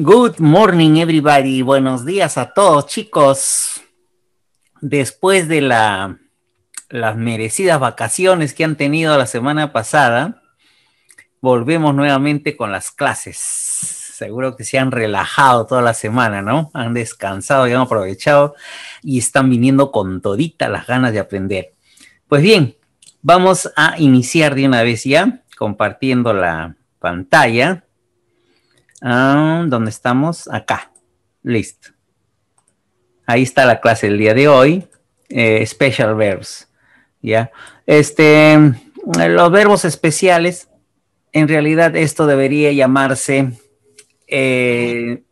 Good morning everybody, buenos días a todos chicos. Después de las merecidas vacaciones que han tenido la semana pasada, volvemos nuevamente con las clases. Seguro que se han relajado toda la semana, ¿no? Han descansado y han aprovechado y están viniendo con todita las ganas de aprender. Pues bien, vamos a iniciar de una vez ya compartiendo la pantalla Ah, ¿Dónde estamos? Acá. Listo. Ahí está la clase del día de hoy. Eh, special verbs. ¿Ya? Este, los verbos especiales, en realidad esto debería llamarse eh,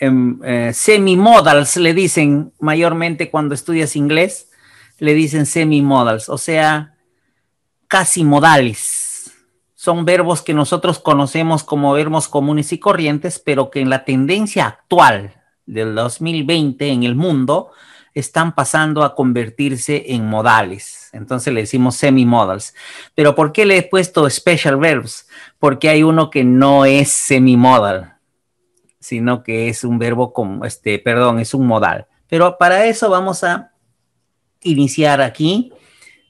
em, eh, semi-modals, le dicen mayormente cuando estudias inglés, le dicen semi-modals, o sea, casi modales son verbos que nosotros conocemos como verbos comunes y corrientes, pero que en la tendencia actual del 2020 en el mundo están pasando a convertirse en modales. Entonces le decimos semi-modals. Pero ¿por qué le he puesto special verbs? Porque hay uno que no es semi-modal, sino que es un verbo como, este, perdón, es un modal. Pero para eso vamos a iniciar aquí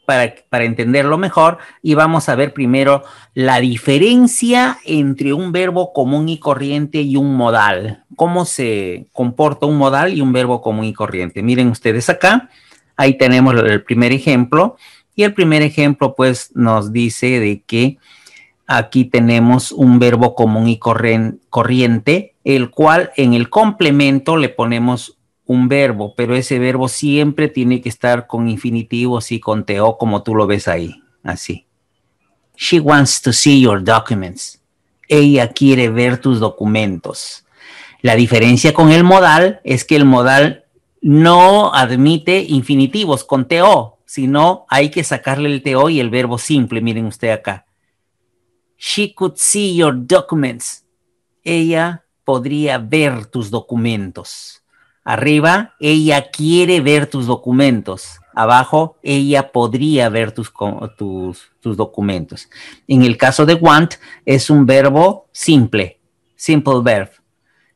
para, entenderlo mejor y vamos a ver primero la diferencia entre un verbo común y corriente y un modal. ¿Cómo se comporta un modal y un verbo común y corriente? Miren ustedes acá, ahí tenemos el primer ejemplo y el primer ejemplo pues nos dice de que aquí tenemos un verbo común y corriente, el cual en el complemento le ponemos un verbo, pero ese verbo siempre tiene que estar con infinitivos y con teo, como tú lo ves ahí, así. She wants to see your documents. Ella quiere ver tus documentos. La diferencia con el modal es que el modal no admite infinitivos con teo, sino hay que sacarle el teo y el verbo simple. Miren usted acá. She could see your documents. Ella podría ver tus documentos. Arriba, ella quiere ver tus documentos. Abajo, ella podría ver tus, tus, tus documentos. En el caso de want, es un verbo simple, simple verb.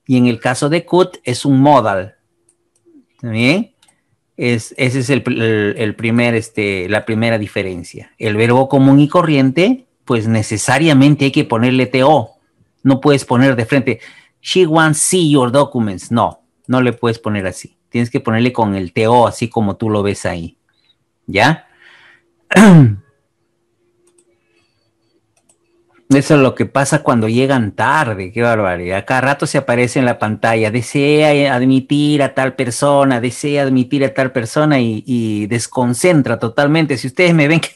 Y en el caso de could, es un modal. ¿Bien? Es, ese es el, primer, este, la primera diferencia. El verbo común y corriente, pues necesariamente hay que ponerle TO. No puedes poner de frente, she wants see your documents. No, no le puedes poner así. Tienes que ponerle con el TO, así como tú lo ves ahí. ¿Ya? Eso es lo que pasa cuando llegan tarde, qué barbaridad. Cada rato se aparece en la pantalla, desea admitir a tal persona, desea admitir a tal persona y, desconcentra totalmente. Si ustedes me ven que,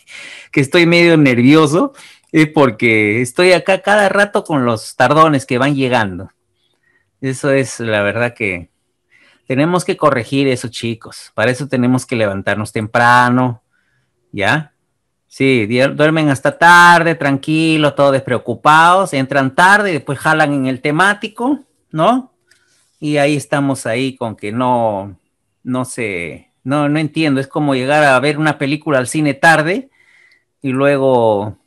estoy medio nervioso, es porque estoy acá cada rato con los tardones que van llegando. Eso es la verdad que tenemos que corregir eso, chicos. Para eso tenemos que levantarnos temprano, ¿ya? Sí, duermen hasta tarde, tranquilos, todos despreocupados, entran tarde después jalan en el temático, ¿no? Y ahí estamos ahí con que no, no sé, no, no entiendo. Es como llegar a ver una película al cine tarde y luego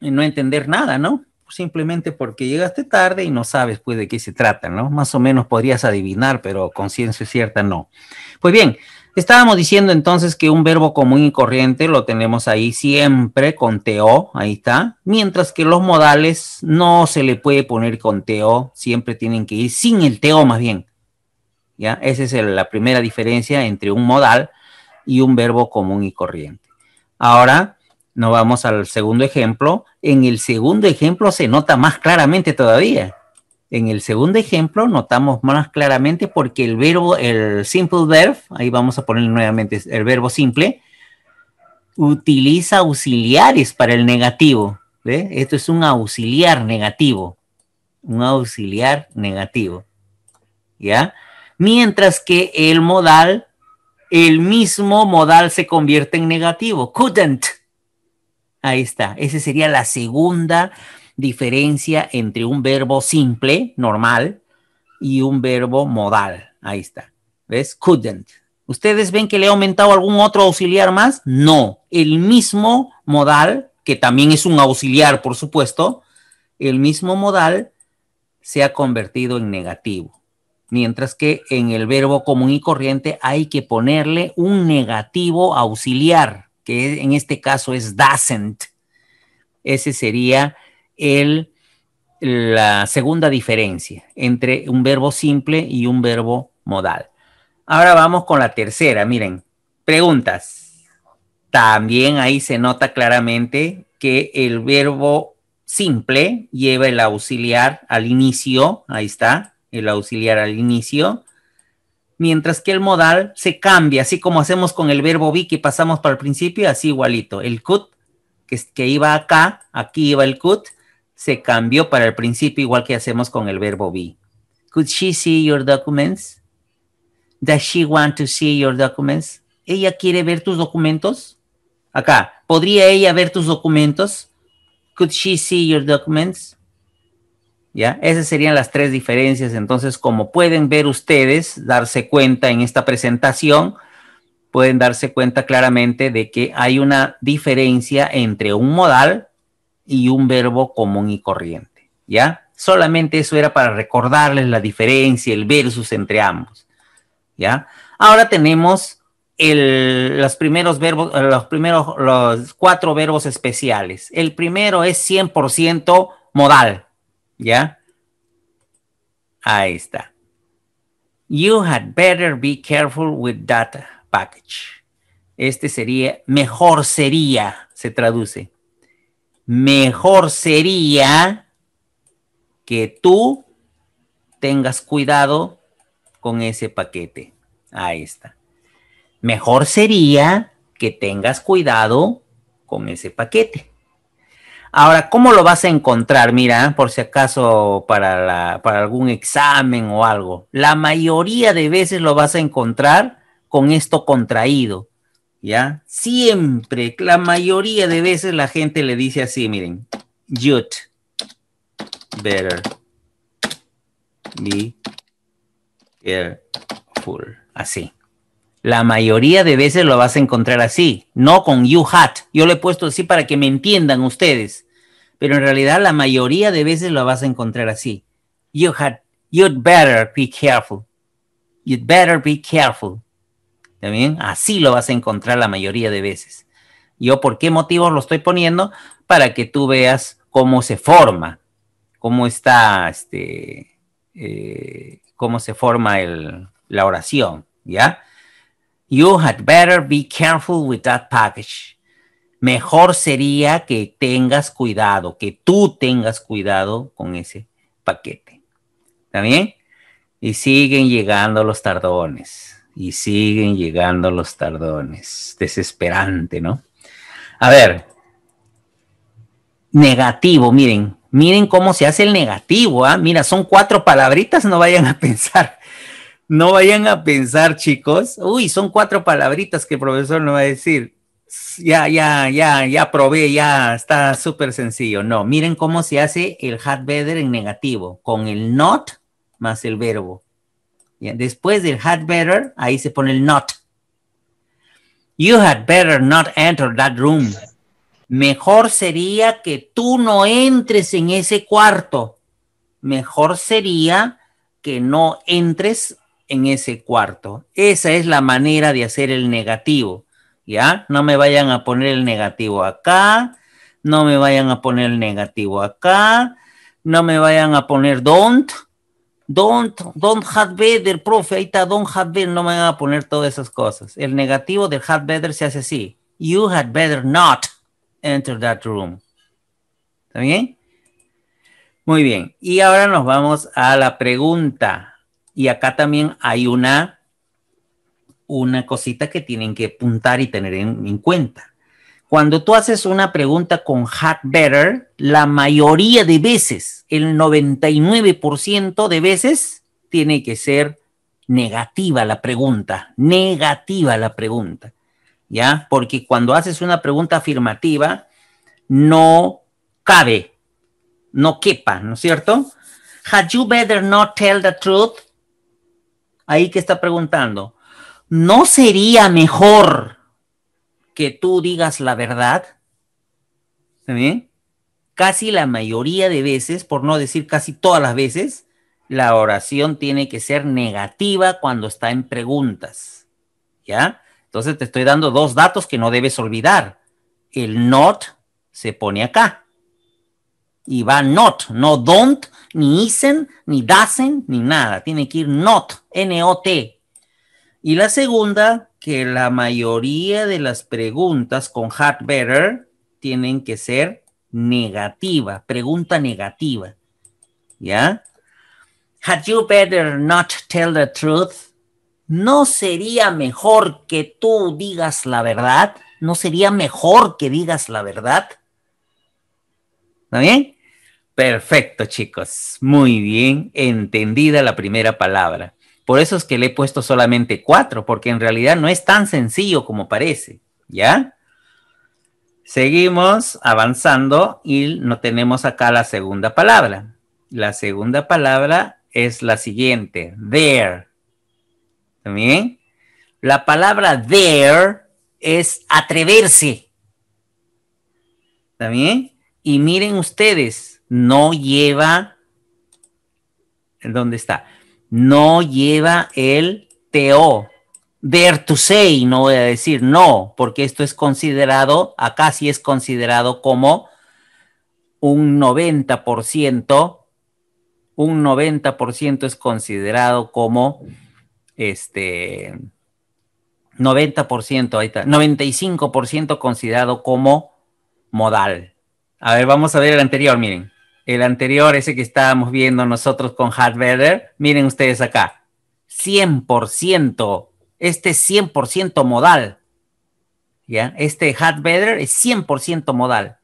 no entender nada, ¿no? simplemente porque llegaste tarde y no sabes pues, de qué se trata, ¿no? Más o menos podrías adivinar, pero con ciencia cierta no. Pues bien, estábamos diciendo entonces que un verbo común y corriente lo tenemos ahí siempre con teo, ahí está, mientras que los modales no se le puede poner con teo, siempre tienen que ir sin el teo más bien. ¿Ya? Esa es la primera diferencia entre un modal y un verbo común y corriente. Ahora, no vamos al segundo ejemplo. En el segundo ejemplo se nota más claramente todavía. En el segundo ejemplo notamos más claramente porque el verbo, el simple verb, ahí vamos a poner nuevamente el verbo simple, utiliza auxiliares para el negativo. Esto es un auxiliar negativo. Un auxiliar negativo. ¿Ya? Mientras que el modal, el mismo modal se convierte en negativo. Couldn't Ahí está. Esa sería la segunda diferencia entre un verbo simple, normal, y un verbo modal. Ahí está. ¿Ves? Couldn't. ¿Ustedes ven que le he aumentado algún otro auxiliar más? No. El mismo modal, que también es un auxiliar, por supuesto, el mismo modal se ha convertido en negativo. Mientras que en el verbo común y corriente hay que ponerle un negativo auxiliar que en este caso es doesn't. Ese sería el, la segunda diferencia entre un verbo simple y un verbo modal. Ahora vamos con la tercera, miren, preguntas. También ahí se nota claramente que el verbo simple lleva el auxiliar al inicio, ahí está, el auxiliar al inicio, mientras que el modal se cambia, así como hacemos con el verbo be que pasamos para el principio, así igualito. El could, que, que iba acá, aquí iba el could, se cambió para el principio, igual que hacemos con el verbo be. Could she see your documents? Does she want to see your documents? ¿Ella quiere ver tus documentos? Acá, ¿podría ella ver tus documentos? Could she see your documents? ¿Ya? Esas serían las tres diferencias. Entonces, como pueden ver ustedes, darse cuenta en esta presentación, pueden darse cuenta claramente de que hay una diferencia entre un modal y un verbo común y corriente, ¿ya? Solamente eso era para recordarles la diferencia, el versus entre ambos, ¿ya? Ahora tenemos el, los primeros verbos, los primeros, los cuatro verbos especiales. El primero es 100% modal, ¿Ya? Ahí está. You had better be careful with that package. Este sería, mejor sería, se traduce. Mejor sería que tú tengas cuidado con ese paquete. Ahí está. Mejor sería que tengas cuidado con ese paquete. Ahora, ¿cómo lo vas a encontrar? Mira, por si acaso para, para algún examen o algo. La mayoría de veces lo vas a encontrar con esto contraído. ¿Ya? Siempre, la mayoría de veces la gente le dice así, miren, you'd better be careful. Así. La mayoría de veces lo vas a encontrar así, no con you hat. Yo lo he puesto así para que me entiendan ustedes, pero en realidad la mayoría de veces lo vas a encontrar así. You had, you'd better be careful. You'd better be careful. ¿También? Así lo vas a encontrar la mayoría de veces. Yo, ¿por qué motivos lo estoy poniendo? Para que tú veas cómo se forma, cómo está, este, eh, cómo se forma el, la oración, ¿ya? You had better be careful with that package. Mejor sería que tengas cuidado, que tú tengas cuidado con ese paquete. ¿Está bien? Y siguen llegando los tardones. Y siguen llegando los tardones. Desesperante, ¿no? A ver. Negativo, miren. Miren cómo se hace el negativo. ¿ah? Mira, son cuatro palabritas, no vayan a pensar no vayan a pensar, chicos, uy, son cuatro palabritas que el profesor no va a decir. Ya, ya, ya, ya probé, ya está súper sencillo. No, miren cómo se hace el had better en negativo, con el not más el verbo. Después del had better, ahí se pone el not. You had better not enter that room. Mejor sería que tú no entres en ese cuarto. Mejor sería que no entres en ese cuarto. Esa es la manera de hacer el negativo. ¿Ya? No me vayan a poner el negativo acá, no me vayan a poner el negativo acá, no me vayan a poner don't, don't, don't have better, profe, ahí está don't have better, no me van a poner todas esas cosas. El negativo del had better se hace así. You had better not enter that room. ¿Está bien? Muy bien. Y ahora nos vamos a la pregunta. Y acá también hay una, una cosita que tienen que apuntar y tener en, en cuenta. Cuando tú haces una pregunta con had better, la mayoría de veces, el 99% de veces, tiene que ser negativa la pregunta, negativa la pregunta, ¿ya? Porque cuando haces una pregunta afirmativa, no cabe, no quepa, ¿no es cierto? Had you better not tell the truth? ahí que está preguntando, ¿no sería mejor que tú digas la verdad? Casi la mayoría de veces, por no decir casi todas las veces, la oración tiene que ser negativa cuando está en preguntas. ¿Ya? Entonces te estoy dando dos datos que no debes olvidar. El not se pone acá y va not, no don't, ni isn't, ni hacen, ni nada. Tiene que ir not, N-O-T. Y la segunda, que la mayoría de las preguntas con had better tienen que ser negativa, pregunta negativa. ¿Ya? Had you better not tell the truth? ¿No sería mejor que tú digas la verdad? ¿No sería mejor que digas la verdad? ¿Está bien? Perfecto, chicos. Muy bien, entendida la primera palabra. Por eso es que le he puesto solamente cuatro, porque en realidad no es tan sencillo como parece, ¿ya? Seguimos avanzando y no tenemos acá la segunda palabra. La segunda palabra es la siguiente, there. ¿También? La palabra there es atreverse. ¿También? Y miren ustedes, no lleva, ¿dónde está? No lleva el TO. to say, no voy a decir no, porque esto es considerado, acá sí es considerado como un 90%, un 90% es considerado como este 90%, ahí está, 95% considerado como modal. A ver, vamos a ver el anterior, miren el anterior, ese que estábamos viendo nosotros con Hardware, miren ustedes acá, 100%, este es 100% modal, ¿ya? Este Hardware es 100% modal.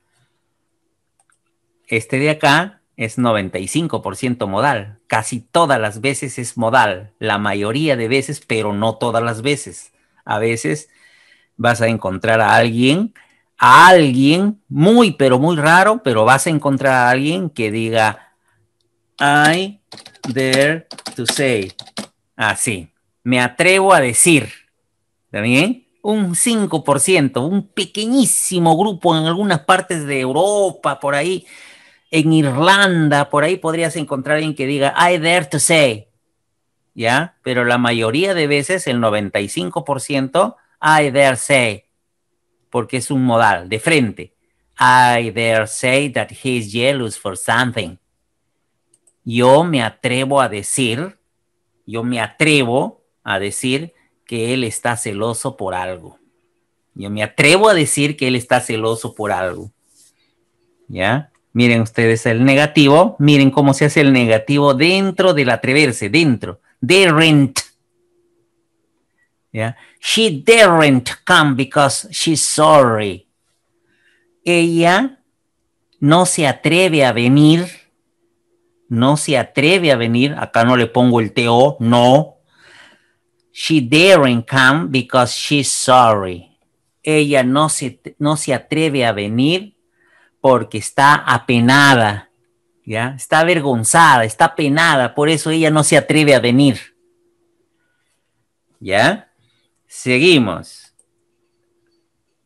Este de acá es 95% modal, casi todas las veces es modal, la mayoría de veces, pero no todas las veces. A veces vas a encontrar a alguien a alguien, muy, pero muy raro, pero vas a encontrar a alguien que diga, I dare to say. Así, me atrevo a decir. ¿Está bien? Un 5%, un pequeñísimo grupo en algunas partes de Europa, por ahí, en Irlanda, por ahí podrías encontrar a alguien que diga, I dare to say. ¿Ya? Pero la mayoría de veces, el 95%, I dare say porque es un modal, de frente. I dare say that he jealous for something. Yo me atrevo a decir, yo me atrevo a decir que él está celoso por algo. Yo me atrevo a decir que él está celoso por algo. ¿Ya? Miren ustedes el negativo, miren cómo se hace el negativo dentro del atreverse, dentro de rent. She daren't come because she's sorry. Ella no se atreve a venir. No se atreve a venir. Acá no le pongo el TO, no. She daren't come because she's sorry. Ella no se, no se atreve a venir porque está apenada. ¿Ya? Está avergonzada, está apenada. por eso ella no se atreve a venir. ¿Ya? Seguimos.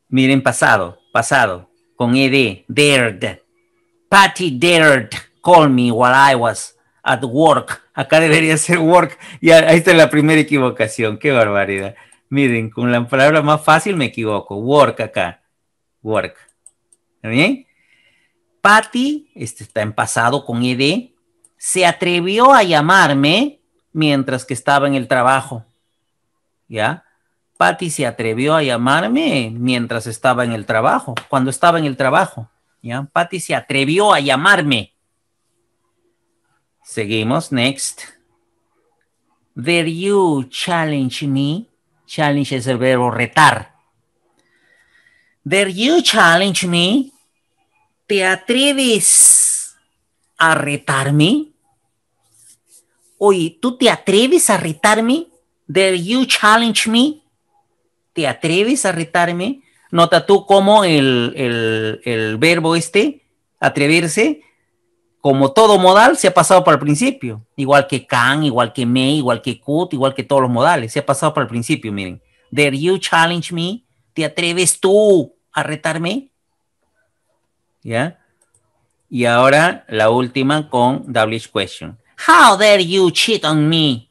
Miren, pasado, pasado, con ED, dared. Patty dared call me while I was at work. Acá debería ser work. Y ahí está la primera equivocación. Qué barbaridad. Miren, con la palabra más fácil me equivoco. Work acá. Work. ¿Está bien? Patty, este está en pasado con ED, se atrevió a llamarme mientras que estaba en el trabajo. ¿Ya? Patty se atrevió a llamarme mientras estaba en el trabajo, cuando estaba en el trabajo. ¿ya? Patty se atrevió a llamarme. Seguimos, next. Dare you challenge me? Challenge es el verbo retar. Dare you challenge me? ¿Te atreves a retarme? Oye, ¿tú te atreves a retarme? Dare, you challenge me? ¿te atreves a retarme? Nota tú cómo el, verbo este, atreverse, como todo modal, se ha pasado para el principio. Igual que can, igual que me, igual que could, igual que todos los modales, se ha pasado para el principio, miren. Dare you challenge me? ¿Te atreves tú a retarme? ¿Ya? Y ahora la última con WH question. How dare you cheat on me?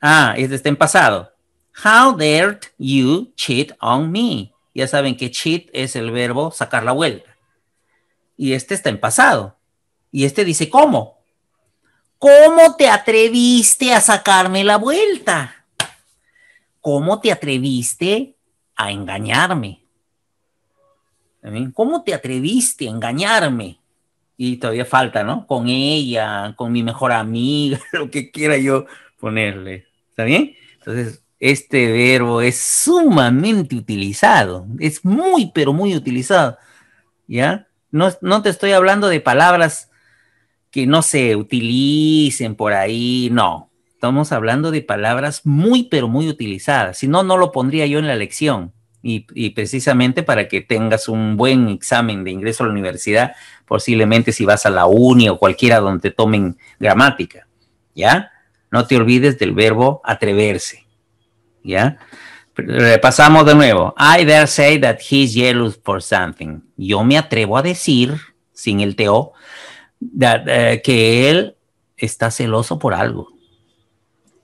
Ah, este está en pasado. How dared you cheat on me? Ya saben que cheat es el verbo sacar la vuelta. Y este está en pasado. Y este dice, ¿cómo? ¿Cómo te atreviste a sacarme la vuelta? ¿Cómo te atreviste a engañarme? ¿Cómo te atreviste a engañarme? Y todavía falta, ¿no? Con ella, con mi mejor amiga, lo que quiera yo ponerle. ¿Está bien? Entonces, este verbo es sumamente utilizado, es muy, pero muy utilizado, ¿ya? No, te estoy hablando de palabras que no se utilicen por ahí, no. Estamos hablando de palabras muy, pero muy utilizadas. Si no, no lo pondría yo en la lección. Y, y, precisamente para que tengas un buen examen de ingreso a la universidad, posiblemente si vas a la uni o cualquiera donde tomen gramática, ¿ya? No te olvides del verbo atreverse. ¿ya? Repasamos de nuevo. I dare say that he's jealous for something. Yo me atrevo a decir, sin el teo eh, que él está celoso por algo.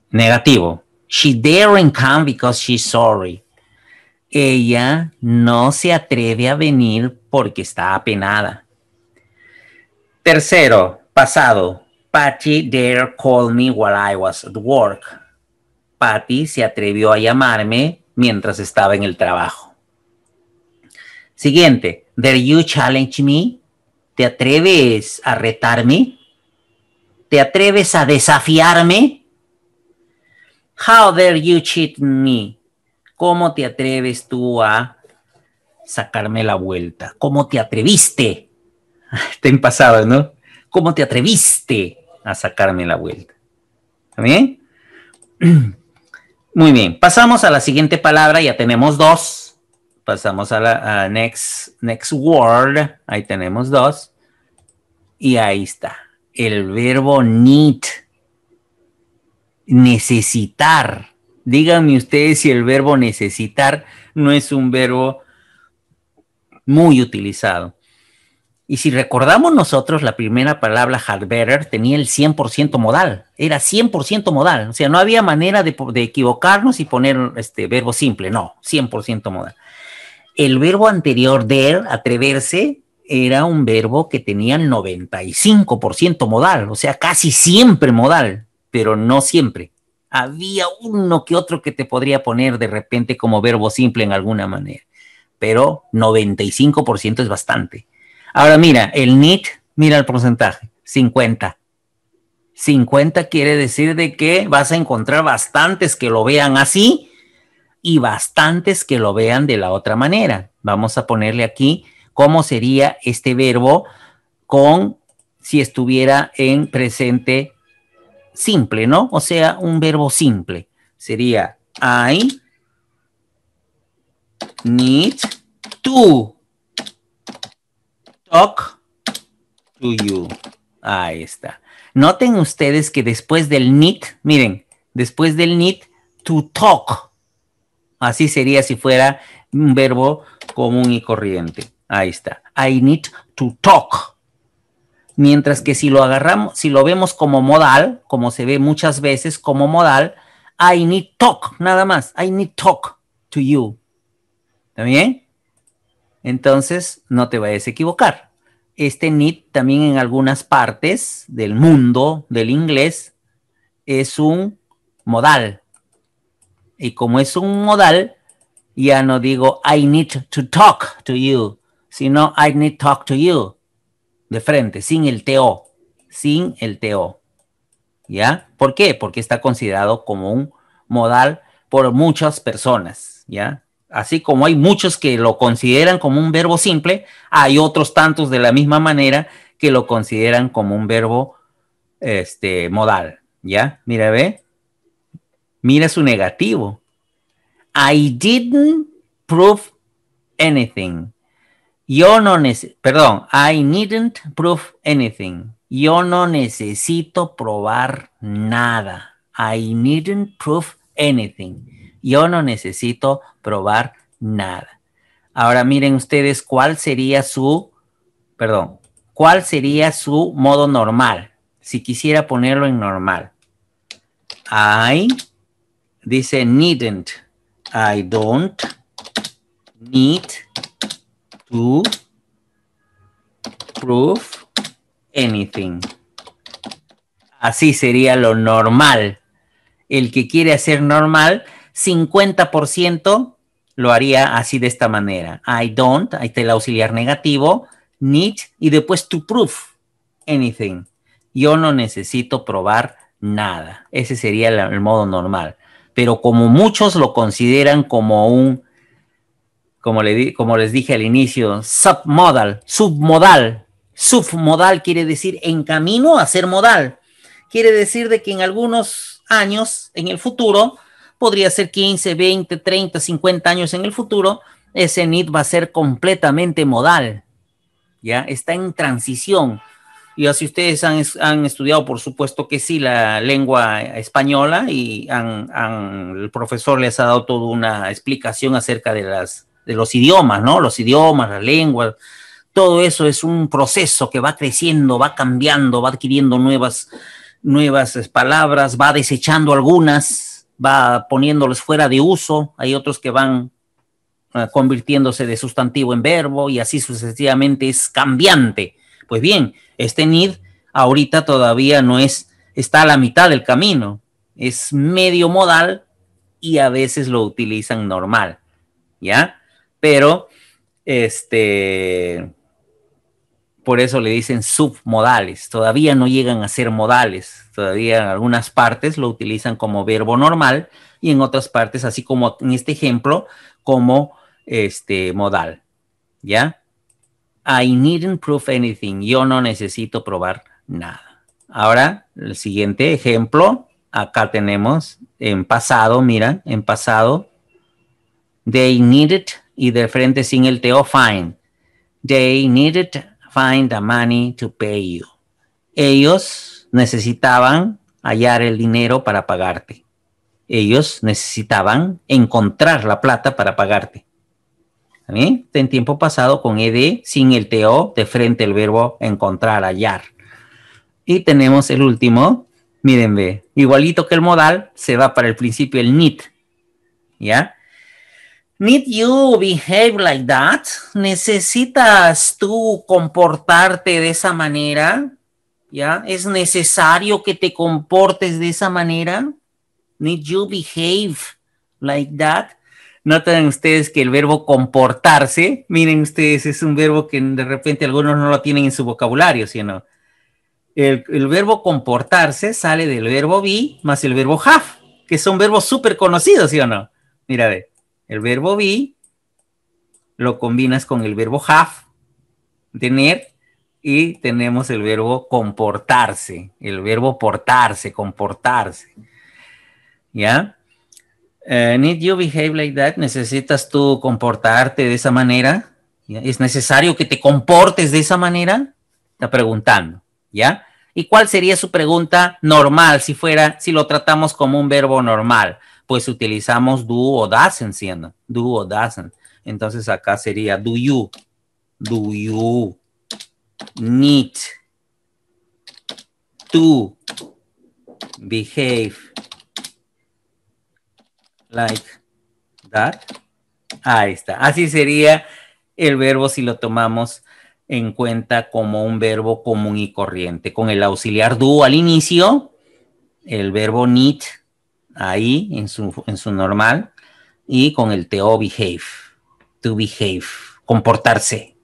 Negativo. She daren't come because she's sorry. Ella no se atreve a venir porque está apenada. Tercero, pasado. Patty dare call me while I was at work. Patty se atrevió a llamarme mientras estaba en el trabajo. Siguiente, dare you challenge me? ¿Te atreves a retarme? ¿Te atreves a desafiarme? How dare you cheat me? ¿Cómo te atreves tú a sacarme la vuelta? ¿Cómo te atreviste? Está en pasado, ¿no? ¿Cómo te atreviste a sacarme la vuelta? ¿Está bien? Muy bien, pasamos a la siguiente palabra, ya tenemos dos. Pasamos a la next, next word, ahí tenemos dos. Y ahí está, el verbo need, necesitar. Díganme ustedes si el verbo necesitar no es un verbo muy utilizado. Y si recordamos nosotros, la primera palabra hardware tenía el 100% modal, era 100% modal, o sea, no había manera de, equivocarnos y poner este verbo simple, no, 100% modal. El verbo anterior, der, atreverse, era un verbo que tenía el 95% modal, o sea, casi siempre modal, pero no siempre. Había uno que otro que te podría poner de repente como verbo simple en alguna manera, pero 95% es bastante. Ahora mira, el NIT, mira el porcentaje, 50. 50 quiere decir de que vas a encontrar bastantes que lo vean así y bastantes que lo vean de la otra manera. Vamos a ponerle aquí cómo sería este verbo con si estuviera en presente simple, ¿no? O sea, un verbo simple. Sería I need to talk to you. Ahí está. Noten ustedes que después del need, miren, después del need, to talk. Así sería si fuera un verbo común y corriente. Ahí está. I need to talk. Mientras que si lo agarramos, si lo vemos como modal, como se ve muchas veces como modal, I need talk, nada más. I need talk to you. ¿Está bien? Entonces, no te vayas a equivocar. Este need también en algunas partes del mundo del inglés es un modal. Y como es un modal, ya no digo I need to talk to you, sino I need to talk to you. De frente, sin el TO. Sin el TO. ¿Ya? ¿Por qué? Porque está considerado como un modal por muchas personas. ¿Ya? Así como hay muchos que lo consideran como un verbo simple, hay otros tantos de la misma manera que lo consideran como un verbo este, modal. ¿Ya? Mira, ve. Mira su negativo. I didn't prove anything. Yo no necesito, perdón, I needn't prove anything. Yo no necesito probar nada. I didn't prove anything. Yo no necesito probar nada. Ahora miren ustedes cuál sería su, perdón, cuál sería su modo normal, si quisiera ponerlo en normal. I, dice needn't, I don't need to prove anything. Así sería lo normal. El que quiere hacer normal 50% lo haría así de esta manera. I don't, ahí está el auxiliar negativo, need, y después to prove anything. Yo no necesito probar nada. Ese sería el, modo normal. Pero como muchos lo consideran como un, como, le como les dije al inicio, submodal, submodal. Submodal quiere decir en camino a ser modal. Quiere decir de que en algunos años, en el futuro, podría ser 15, 20, 30, 50 años en el futuro, ese NIT va a ser completamente modal, ¿ya? Está en transición. Y así ustedes han, han, estudiado, por supuesto que sí, la lengua española y el profesor les ha dado toda una explicación acerca de, las, de los idiomas, ¿no? Los idiomas, la lengua. todo eso es un proceso que va creciendo, va cambiando, va adquiriendo nuevas, nuevas eh, palabras, va desechando algunas, va poniéndolos fuera de uso, hay otros que van eh, convirtiéndose de sustantivo en verbo y así sucesivamente es cambiante. Pues bien, este nid ahorita todavía no es, está a la mitad del camino, es medio modal y a veces lo utilizan normal, ¿ya? Pero, este, por eso le dicen submodales, todavía no llegan a ser modales, todavía en algunas partes lo utilizan como verbo normal y en otras partes, así como en este ejemplo, como este modal. ¿Ya? I needn't prove anything. Yo no necesito probar nada. Ahora, el siguiente ejemplo. Acá tenemos en pasado, mira, en pasado. They needed, y de frente sin el teo, fine. They needed find the money to pay you. Ellos necesitaban hallar el dinero para pagarte. Ellos necesitaban encontrar la plata para pagarte. ¿También? En tiempo pasado con ED, sin el TO, de frente el verbo encontrar, hallar. Y tenemos el último, miren, ve, igualito que el modal, se va para el principio el need. ¿Ya? Need you behave like that? ¿Necesitas tú comportarte de esa manera? ¿Ya? ¿Es necesario que te comportes de esa manera? Need you behave like that? Notan ustedes que el verbo comportarse, miren ustedes, es un verbo que de repente algunos no lo tienen en su vocabulario, sino el, el verbo comportarse sale del verbo be más el verbo have, que son verbos súper conocidos, ¿sí o no? Mira, ve, el verbo be lo combinas con el verbo have, tener, y tenemos el verbo comportarse, el verbo portarse, comportarse. ¿Ya? Eh, need you behave like that? ¿Necesitas tú comportarte de esa manera? ¿Es necesario que te comportes de esa manera? Está preguntando, ¿ya? ¿Y cuál sería su pregunta normal si fuera, si lo tratamos como un verbo normal? Pues utilizamos do o doesn't, siendo do o doesn't. Entonces acá sería do you, do you, need to behave like that. Ahí está. Así sería el verbo si lo tomamos en cuenta como un verbo común y corriente. Con el auxiliar do al inicio, el verbo need ahí en su, en su normal y con el to behave, to behave, comportarse.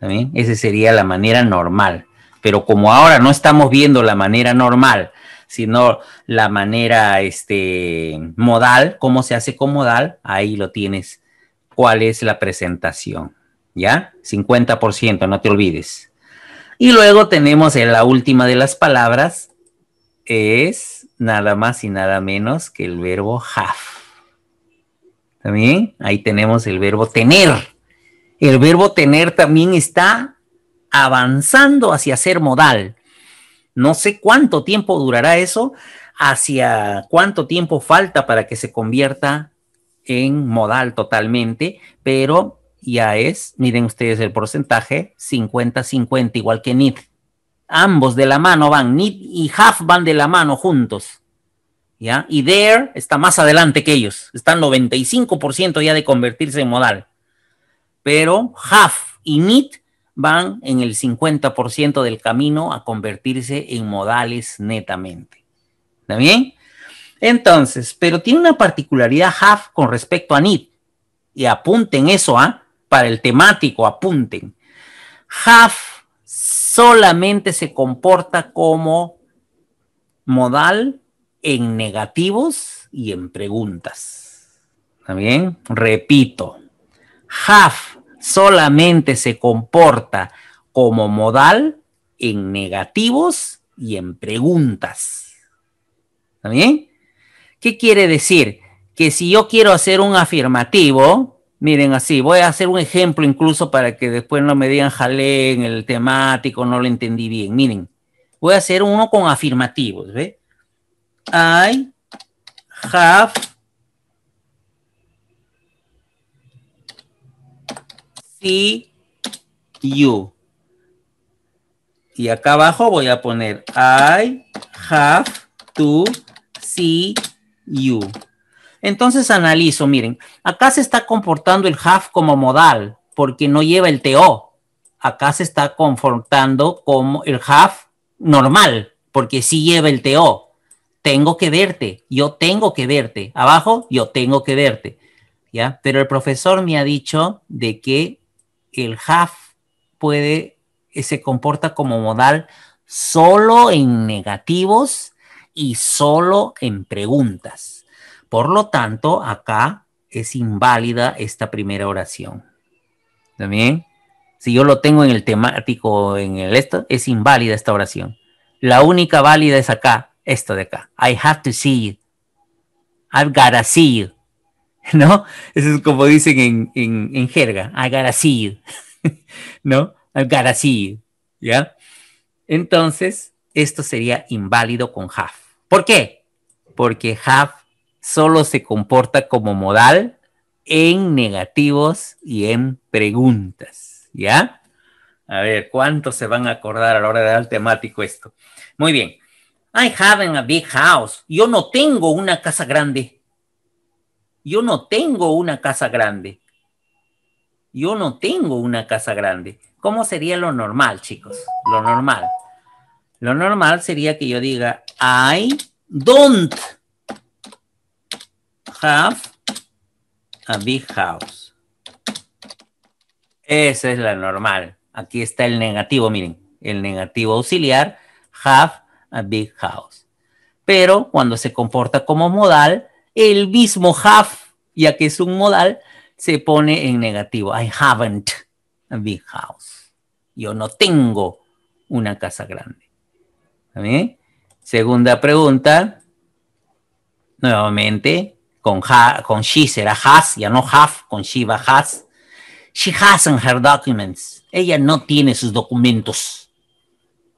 Ese Esa sería la manera normal. Pero como ahora no estamos viendo la manera normal, sino la manera este, modal, cómo se hace con modal, ahí lo tienes. ¿Cuál es la presentación? ¿Ya? 50%, no te olvides. Y luego tenemos en la última de las palabras, es nada más y nada menos que el verbo have. También ahí tenemos el verbo tener. El verbo tener también está avanzando hacia ser modal. No sé cuánto tiempo durará eso, hacia cuánto tiempo falta para que se convierta en modal totalmente, pero ya es, miren ustedes el porcentaje, 50-50, igual que need. Ambos de la mano van, need y half van de la mano juntos. ¿Ya? Y there está más adelante que ellos, están 95% ya de convertirse en modal pero half y NIT van en el 50% del camino a convertirse en modales netamente. ¿Está bien? Entonces, pero tiene una particularidad half con respecto a NIT. Y apunten eso, ¿ah? Para el temático, apunten. Half solamente se comporta como modal en negativos y en preguntas. ¿Está bien? Repito, half solamente se comporta como modal en negativos y en preguntas. ¿Está ¿Qué quiere decir? Que si yo quiero hacer un afirmativo, miren así, voy a hacer un ejemplo incluso para que después no me digan jalé en el temático, no lo entendí bien. Miren, voy a hacer uno con afirmativos, ¿ve? I have you. Y acá abajo voy a poner I have to see you. Entonces analizo, miren, acá se está comportando el have como modal porque no lleva el TO. Acá se está comportando como el have normal porque sí lleva el TO. Tengo que verte, yo tengo que verte. Abajo, yo tengo que verte. ¿Ya? Pero el profesor me ha dicho de que el have puede, eh, se comporta como modal solo en negativos y solo en preguntas. Por lo tanto, acá es inválida esta primera oración. ¿También? Si yo lo tengo en el temático, en el esto, es inválida esta oración. La única válida es acá, esto de acá. I have to see you. I've gotta see you. ¿no? Eso es como dicen en, en, jerga, I gotta see you, ¿no? I gotta see you, ¿ya? Entonces, esto sería inválido con have. ¿Por qué? Porque have solo se comporta como modal en negativos y en preguntas, ¿ya? A ver, ¿cuántos se van a acordar a la hora de dar temático esto? Muy bien. I have a big house. Yo no tengo una casa grande. Yo no tengo una casa grande. Yo no tengo una casa grande. ¿Cómo sería lo normal, chicos? Lo normal. Lo normal sería que yo diga, I don't have a big house. Esa es la normal. Aquí está el negativo, miren. El negativo auxiliar, have a big house. Pero cuando se comporta como modal, el mismo have, ya que es un modal, se pone en negativo. I haven't a big house. Yo no tengo una casa grande. Segunda pregunta. Nuevamente, con, con she será has, ya no have, con she va has. She hasn't her documents. Ella no tiene sus documentos.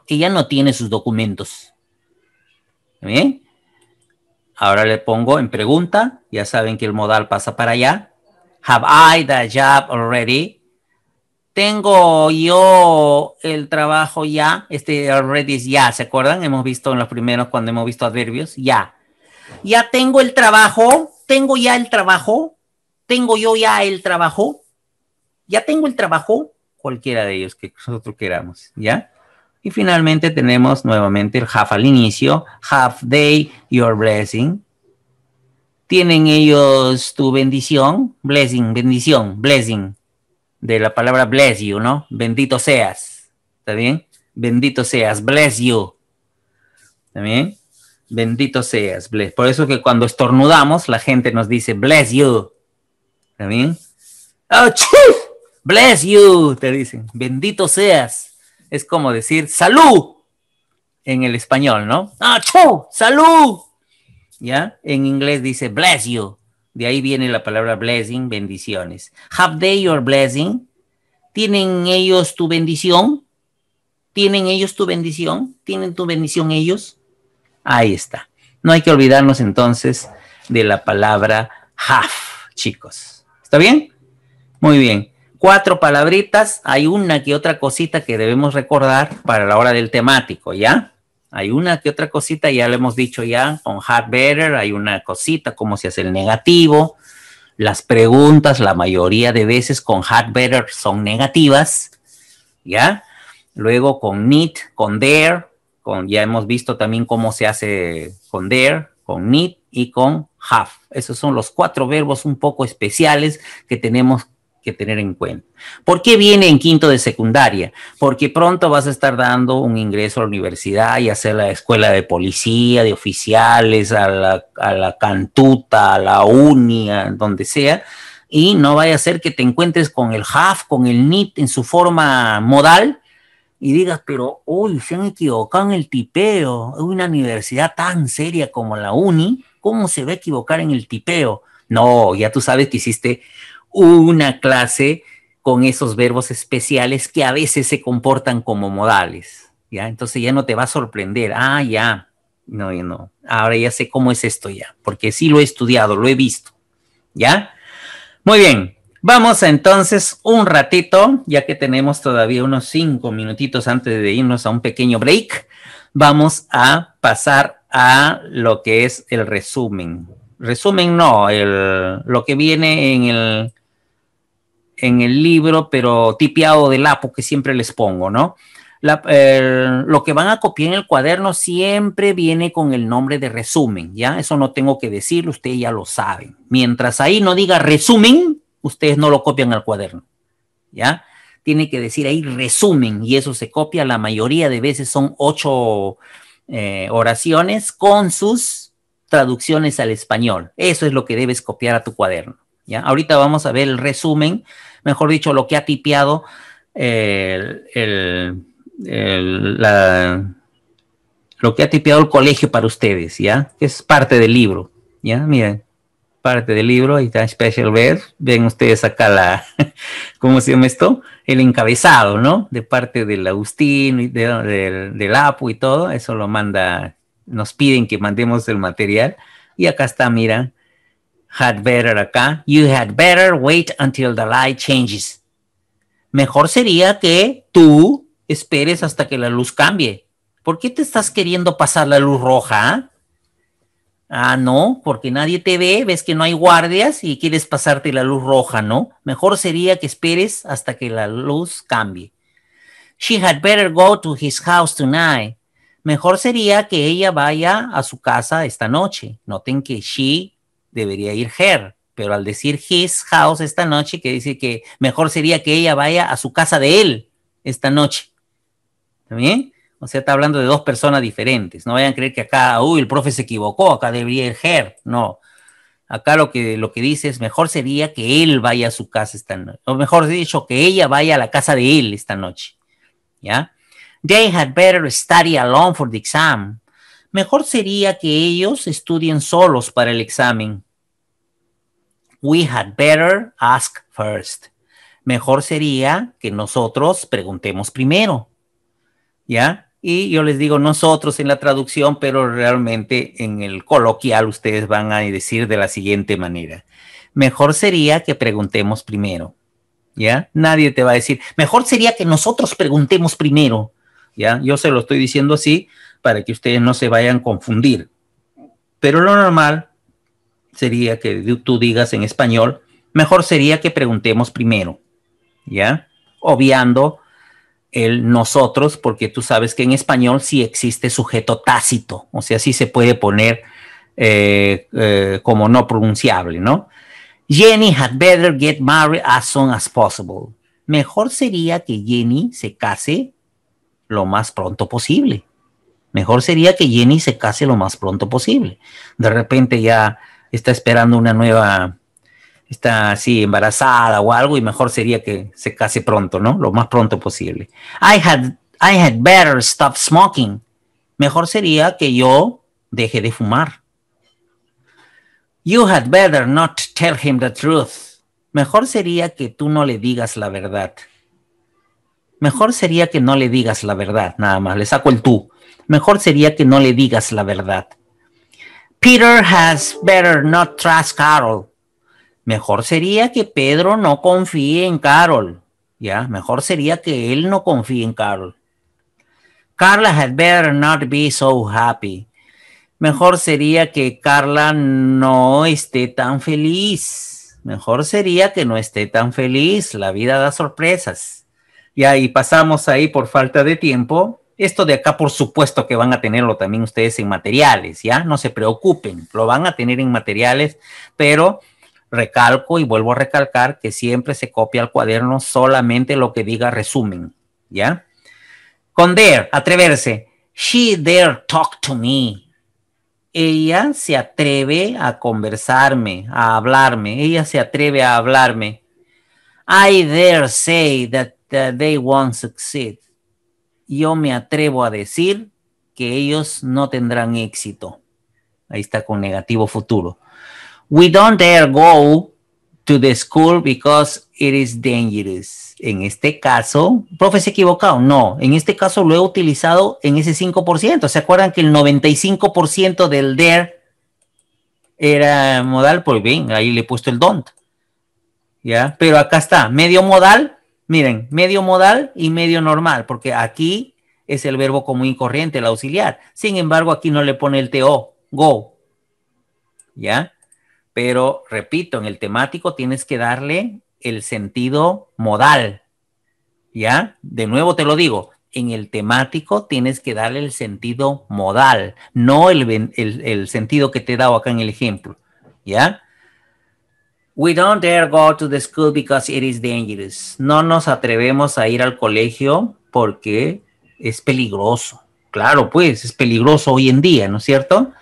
Ella no tiene sus documentos. bien? Ahora le pongo en pregunta, ya saben que el modal pasa para allá. Have I the job already? Tengo yo el trabajo ya. Este already es ya, ¿se acuerdan? Hemos visto en los primeros cuando hemos visto adverbios, ya. Ya tengo el trabajo, tengo ya el trabajo, tengo yo ya el trabajo, ya tengo el trabajo, cualquiera de ellos que nosotros queramos, ¿ya? Y finalmente tenemos nuevamente el half al inicio, half day, your blessing. Tienen ellos tu bendición, blessing, bendición, blessing, de la palabra bless you, ¿no? Bendito seas, ¿está bien? Bendito seas, bless you, ¿está bien? Bendito seas, bless. Por eso que cuando estornudamos, la gente nos dice, bless you, ¿está bien? ¡Oh, Bless you, te dicen, bendito seas es como decir salud en el español, ¿no? Ah, salud. ¿Ya? En inglés dice bless you. De ahí viene la palabra blessing, bendiciones. Have they your blessing? ¿Tienen ellos tu bendición? ¿Tienen ellos tu bendición? ¿Tienen tu bendición ellos? Ahí está. No hay que olvidarnos entonces de la palabra have, chicos. ¿Está bien? Muy bien cuatro palabritas, hay una que otra cosita que debemos recordar para la hora del temático, ¿ya? Hay una que otra cosita, ya lo hemos dicho ya, con hard better, hay una cosita, cómo se hace el negativo. Las preguntas, la mayoría de veces con hard better son negativas, ¿ya? Luego con need, con there, con, ya hemos visto también cómo se hace con there, con need y con have. Esos son los cuatro verbos un poco especiales que tenemos que tener en cuenta. ¿Por qué viene en quinto de secundaria? Porque pronto vas a estar dando un ingreso a la universidad, y hacer la escuela de policía, de oficiales, a la, a la cantuta, a la uni, a donde sea, y no vaya a ser que te encuentres con el HAF, con el NIT en su forma modal, y digas, pero, uy, se han equivocado en el tipeo, una universidad tan seria como la uni, ¿cómo se va a equivocar en el tipeo? No, ya tú sabes que hiciste una clase con esos verbos especiales que a veces se comportan como modales, ¿ya? Entonces ya no te va a sorprender, ah, ya, no, ya no, ahora ya sé cómo es esto ya, porque sí lo he estudiado, lo he visto, ¿ya? Muy bien, vamos entonces un ratito, ya que tenemos todavía unos cinco minutitos antes de irnos a un pequeño break, vamos a pasar a lo que es el resumen. Resumen no, el, lo que viene en el en el libro, pero tipiado de lapo que siempre les pongo, ¿no? Eh, lo que van a copiar en el cuaderno siempre viene con el nombre de resumen, ¿ya? Eso no tengo que decirlo, ustedes ya lo saben. Mientras ahí no diga resumen, ustedes no lo copian al cuaderno, ¿ya? Tiene que decir ahí resumen y eso se copia. La mayoría de veces son ocho eh, oraciones con sus traducciones al español. Eso es lo que debes copiar a tu cuaderno. Ahorita vamos a ver el resumen, mejor dicho, lo que ha tipeado eh, el, lo que ha tipeado el colegio para ustedes, ¿ya? es parte del libro, ¿ya? Miren, parte del libro, ahí está Special ver. ven ustedes acá la, ¿cómo se llama esto? El encabezado, ¿no? De parte del Agustín, y del, del APU y todo, eso lo manda, nos piden que mandemos el material, y acá está, mira, had better acá, you had better wait until the light changes. Mejor sería que tú esperes hasta que la luz cambie. ¿Por qué te estás queriendo pasar la luz roja? Ah, no, porque nadie te ve, ves que no hay guardias y quieres pasarte la luz roja, ¿no? Mejor sería que esperes hasta que la luz cambie. She had better go to his house tonight. Mejor sería que ella vaya a su casa esta noche. Noten que she debería ir her, pero al decir his house esta noche, que dice que mejor sería que ella vaya a su casa de él esta noche. ¿Está bien? O sea, está hablando de dos personas diferentes. No vayan a creer que acá, uy, el profe se equivocó, acá debería ir her. No. Acá lo que, lo que dice es, mejor sería que él vaya a su casa esta noche. O mejor dicho, que ella vaya a la casa de él esta noche. ¿Ya? They had better study alone for the exam. Mejor sería que ellos estudien solos para el examen we had better ask first. Mejor sería que nosotros preguntemos primero. ¿Ya? Y yo les digo nosotros en la traducción, pero realmente en el coloquial ustedes van a decir de la siguiente manera. Mejor sería que preguntemos primero. ¿Ya? Nadie te va a decir, mejor sería que nosotros preguntemos primero. ¿Ya? Yo se lo estoy diciendo así para que ustedes no se vayan a confundir. Pero lo normal sería que tú digas en español, mejor sería que preguntemos primero, ¿ya? Obviando el nosotros, porque tú sabes que en español sí existe sujeto tácito, o sea, sí se puede poner eh, eh, como no pronunciable, ¿no? Jenny had better get married as soon as possible. Mejor sería que Jenny se case lo más pronto posible. Mejor sería que Jenny se case lo más pronto posible. De repente ya está esperando una nueva, está así embarazada o algo y mejor sería que se case pronto, ¿no? Lo más pronto posible. I had, I had better stop smoking. Mejor sería que yo deje de fumar. You had better not tell him the truth. Mejor sería que tú no le digas la verdad. Mejor sería que no le digas la verdad, nada más. Le saco el tú. Mejor sería que no le digas la verdad. Peter has better not trust Carol. Mejor sería que Pedro no confíe en Carol. Ya, mejor sería que él no confíe en Carol. Carla had better not be so happy. Mejor sería que Carla no esté tan feliz. Mejor sería que no esté tan feliz. La vida da sorpresas. y y pasamos ahí por falta de tiempo esto de acá, por supuesto que van a tenerlo también ustedes en materiales, ¿ya? No se preocupen, lo van a tener en materiales, pero recalco y vuelvo a recalcar que siempre se copia al cuaderno solamente lo que diga resumen, ¿ya? Con dare, atreverse. She dare talk to me. Ella se atreve a conversarme, a hablarme. Ella se atreve a hablarme. I dare say that, that they won't succeed yo me atrevo a decir que ellos no tendrán éxito. Ahí está con negativo futuro. We don't dare go to the school because it is dangerous. En este caso, profe, se equivocado. No, en este caso lo he utilizado en ese 5%. ¿Se acuerdan que el 95% del dare era modal? Pues bien, ahí le he puesto el don't. ¿Ya? Pero acá está, medio modal, Miren, medio modal y medio normal, porque aquí es el verbo común y corriente, el auxiliar. Sin embargo, aquí no le pone el TO, go. ¿Ya? Pero repito, en el temático tienes que darle el sentido modal. ¿Ya? De nuevo te lo digo, en el temático tienes que darle el sentido modal, no el, el sentido que te he dado acá en el ejemplo. ¿Ya? We don't dare go to the school because it is dangerous. No nos atrevemos a ir al colegio porque es peligroso. Claro, pues es peligroso hoy en día, ¿no es cierto?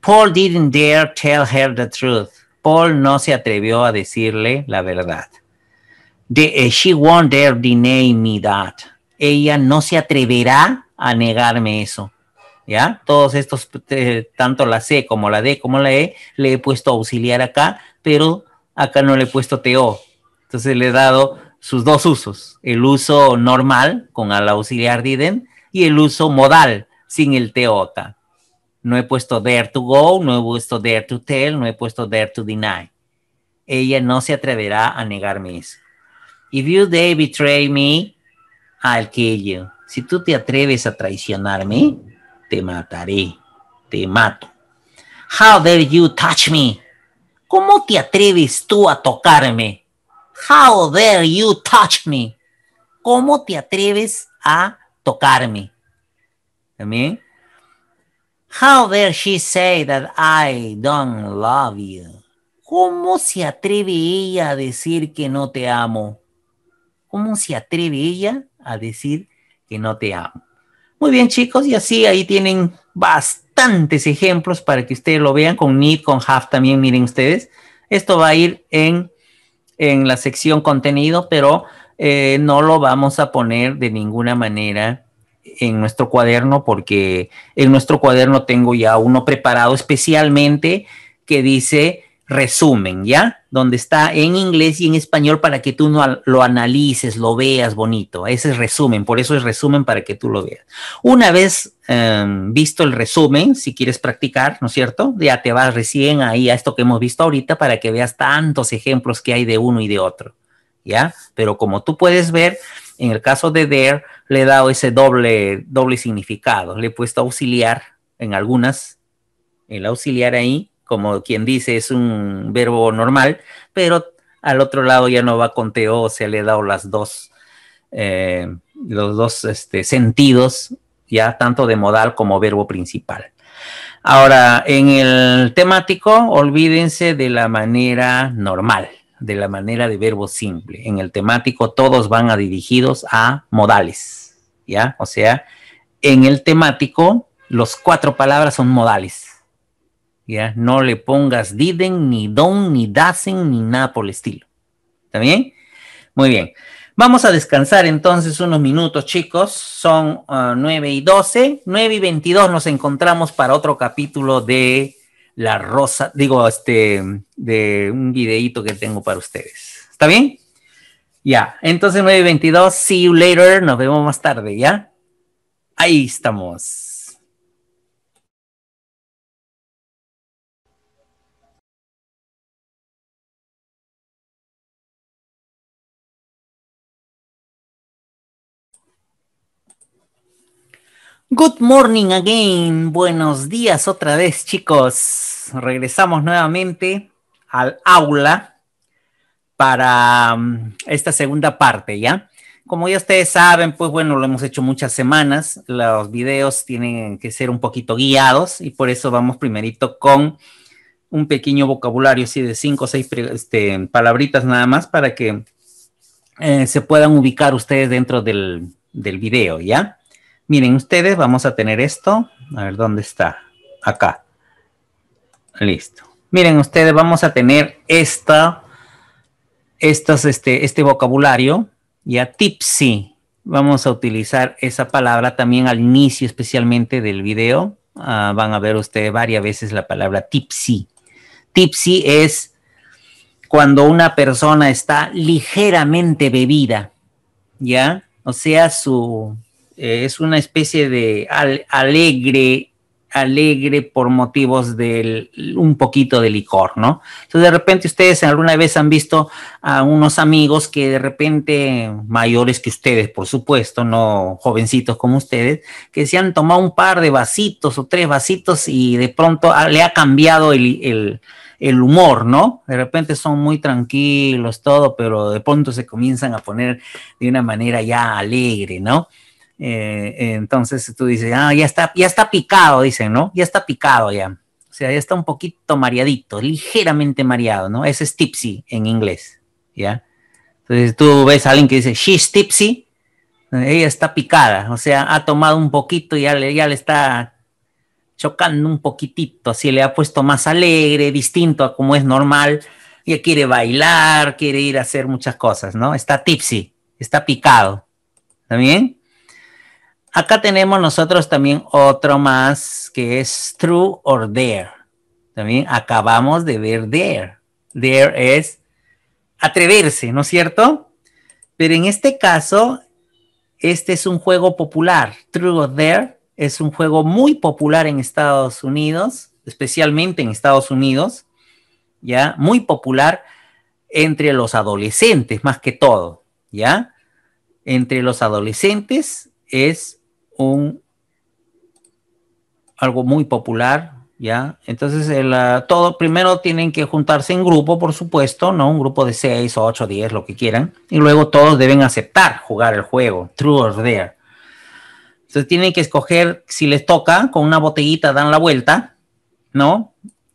Paul didn't dare tell her the truth. Paul no se atrevió a decirle la verdad. Eh, she won't dare deny me that. Ella no se atreverá a negarme eso. ¿Ya? Todos estos, eh, tanto la C como la D como la E, le he puesto auxiliar acá, pero acá no le he puesto teo Entonces le he dado sus dos usos, el uso normal con al auxiliar didn't e y el uso modal sin el teota No he puesto dare to go, no he puesto dare to tell, no he puesto dare to deny. Ella no se atreverá a negarme eso. If you dare betray me, I'll kill you. Si tú te atreves a traicionarme, te mataré, te mato. How dare you touch me? ¿Cómo te atreves tú a tocarme? How dare you touch me? ¿Cómo te atreves a tocarme? También. How dare she say that I don't love you? ¿Cómo se atreve ella a decir que no te amo? ¿Cómo se atreve ella a decir que no te amo? Muy bien, chicos, y así ahí tienen bastantes ejemplos para que ustedes lo vean con need, con have también, miren ustedes. Esto va a ir en, en la sección contenido, pero eh, no lo vamos a poner de ninguna manera en nuestro cuaderno porque en nuestro cuaderno tengo ya uno preparado especialmente que dice resumen, ¿ya? Donde está en inglés y en español para que tú no lo analices, lo veas bonito. Ese es resumen, por eso es resumen para que tú lo veas. Una vez em, visto el resumen, si quieres practicar, ¿no es cierto? Ya te vas recién ahí a esto que hemos visto ahorita para que veas tantos ejemplos que hay de uno y de otro, ¿ya? Pero como tú puedes ver, en el caso de there le he dado ese doble, doble significado. Le he puesto auxiliar en algunas, el auxiliar ahí como quien dice, es un verbo normal, pero al otro lado ya no va con teo, se le ha dado las dos, eh, los dos este, sentidos, ya tanto de modal como verbo principal. Ahora, en el temático, olvídense de la manera normal, de la manera de verbo simple. En el temático todos van a dirigidos a modales, ¿ya? O sea, en el temático, los cuatro palabras son modales ¿ya? No le pongas Diden ni Don ni DASEN, ni nada por el estilo. ¿Está bien? Muy bien. Vamos a descansar entonces unos minutos, chicos. Son ah, nueve 9 y 12. 9 y 22 nos encontramos para otro capítulo de La Rosa, digo, este, de un videíto que tengo para ustedes. ¿Está bien? Ya, entonces 9 y 22. See you later. Nos vemos más tarde, ¿ya? Ahí estamos. Good morning again, buenos días otra vez chicos. Regresamos nuevamente al aula para mm, esta segunda parte, ¿ya? Como ya ustedes saben, pues bueno, lo hemos hecho muchas semanas, los videos tienen que ser un poquito guiados y por eso vamos primerito con un pequeño vocabulario, así de cinco o seis este, palabritas nada más para que eh, se puedan ubicar ustedes dentro del, del video, ¿ya? Miren ustedes, vamos a tener esto. A ver, ¿dónde está? Acá. Listo. Miren ustedes, vamos a tener esta, este, este vocabulario, ya tipsy. Vamos a utilizar esa palabra también al inicio especialmente del video. Ah, van a ver ustedes varias veces la palabra tipsy. Tipsy es cuando una persona está ligeramente bebida, ¿ya? O sea, su, eh, es una especie de alegre, alegre por motivos de un poquito de licor, ¿no? Entonces de repente ustedes alguna vez han visto a unos amigos que de repente mayores que ustedes, por supuesto, no jovencitos como ustedes, que se han tomado un par de vasitos o tres vasitos y de pronto le ha cambiado el, el humor, ¿no? De repente son muy tranquilos, todo, pero de pronto se comienzan a poner de una manera ya alegre, ¿no? Eh, entonces tú dices, ah, ya está, ya está picado, dicen, ¿no? Ya está picado ya. O sea, ya está un poquito mareadito, ligeramente mareado, ¿no? Ese es tipsy en inglés, ¿ya? Entonces tú ves a alguien que dice, she's tipsy, ella está picada, o sea, ha tomado un poquito y ya le, ya le está chocando un poquitito, así le ha puesto más alegre, distinto a como es normal, ya quiere bailar, quiere ir a hacer muchas cosas, ¿no? Está tipsy, está picado, ¿está bien? Acá tenemos nosotros también otro más que es true or dare. También acabamos de ver dare. Dare es atreverse, ¿no es cierto? Pero en este caso, este es un juego popular. True or dare es un juego muy popular en Estados Unidos, especialmente en Estados Unidos, ¿ya? Muy popular entre los adolescentes más que todo, ¿ya? Entre los adolescentes es un algo muy popular, ¿ya? Entonces, el, eh, todo primero tienen que juntarse en grupo, por supuesto, ¿no? Un grupo de 6, 8, 10, lo que quieran. Y luego todos deben aceptar jugar el juego, true or dare. Entonces tienen que escoger, si les toca, con una botellita dan la vuelta, ¿no?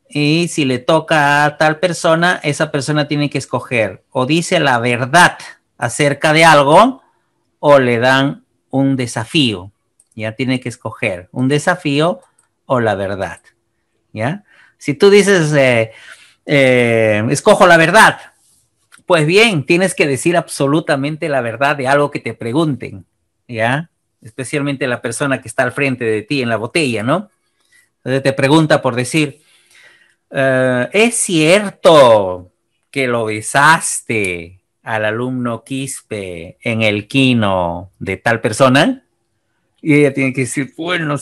Y si le toca a tal persona, esa persona tiene que escoger o dice la verdad acerca de algo o le dan un desafío. ¿ya? Tiene que escoger un desafío o la verdad, ¿ya? Si tú dices, eh, eh, escojo la verdad, pues bien, tienes que decir absolutamente la verdad de algo que te pregunten, ¿ya? Especialmente la persona que está al frente de ti en la botella, ¿no? Entonces te pregunta por decir, eh, ¿es cierto que lo besaste al alumno Quispe en el kino de tal persona? Y ella tiene que decir, bueno,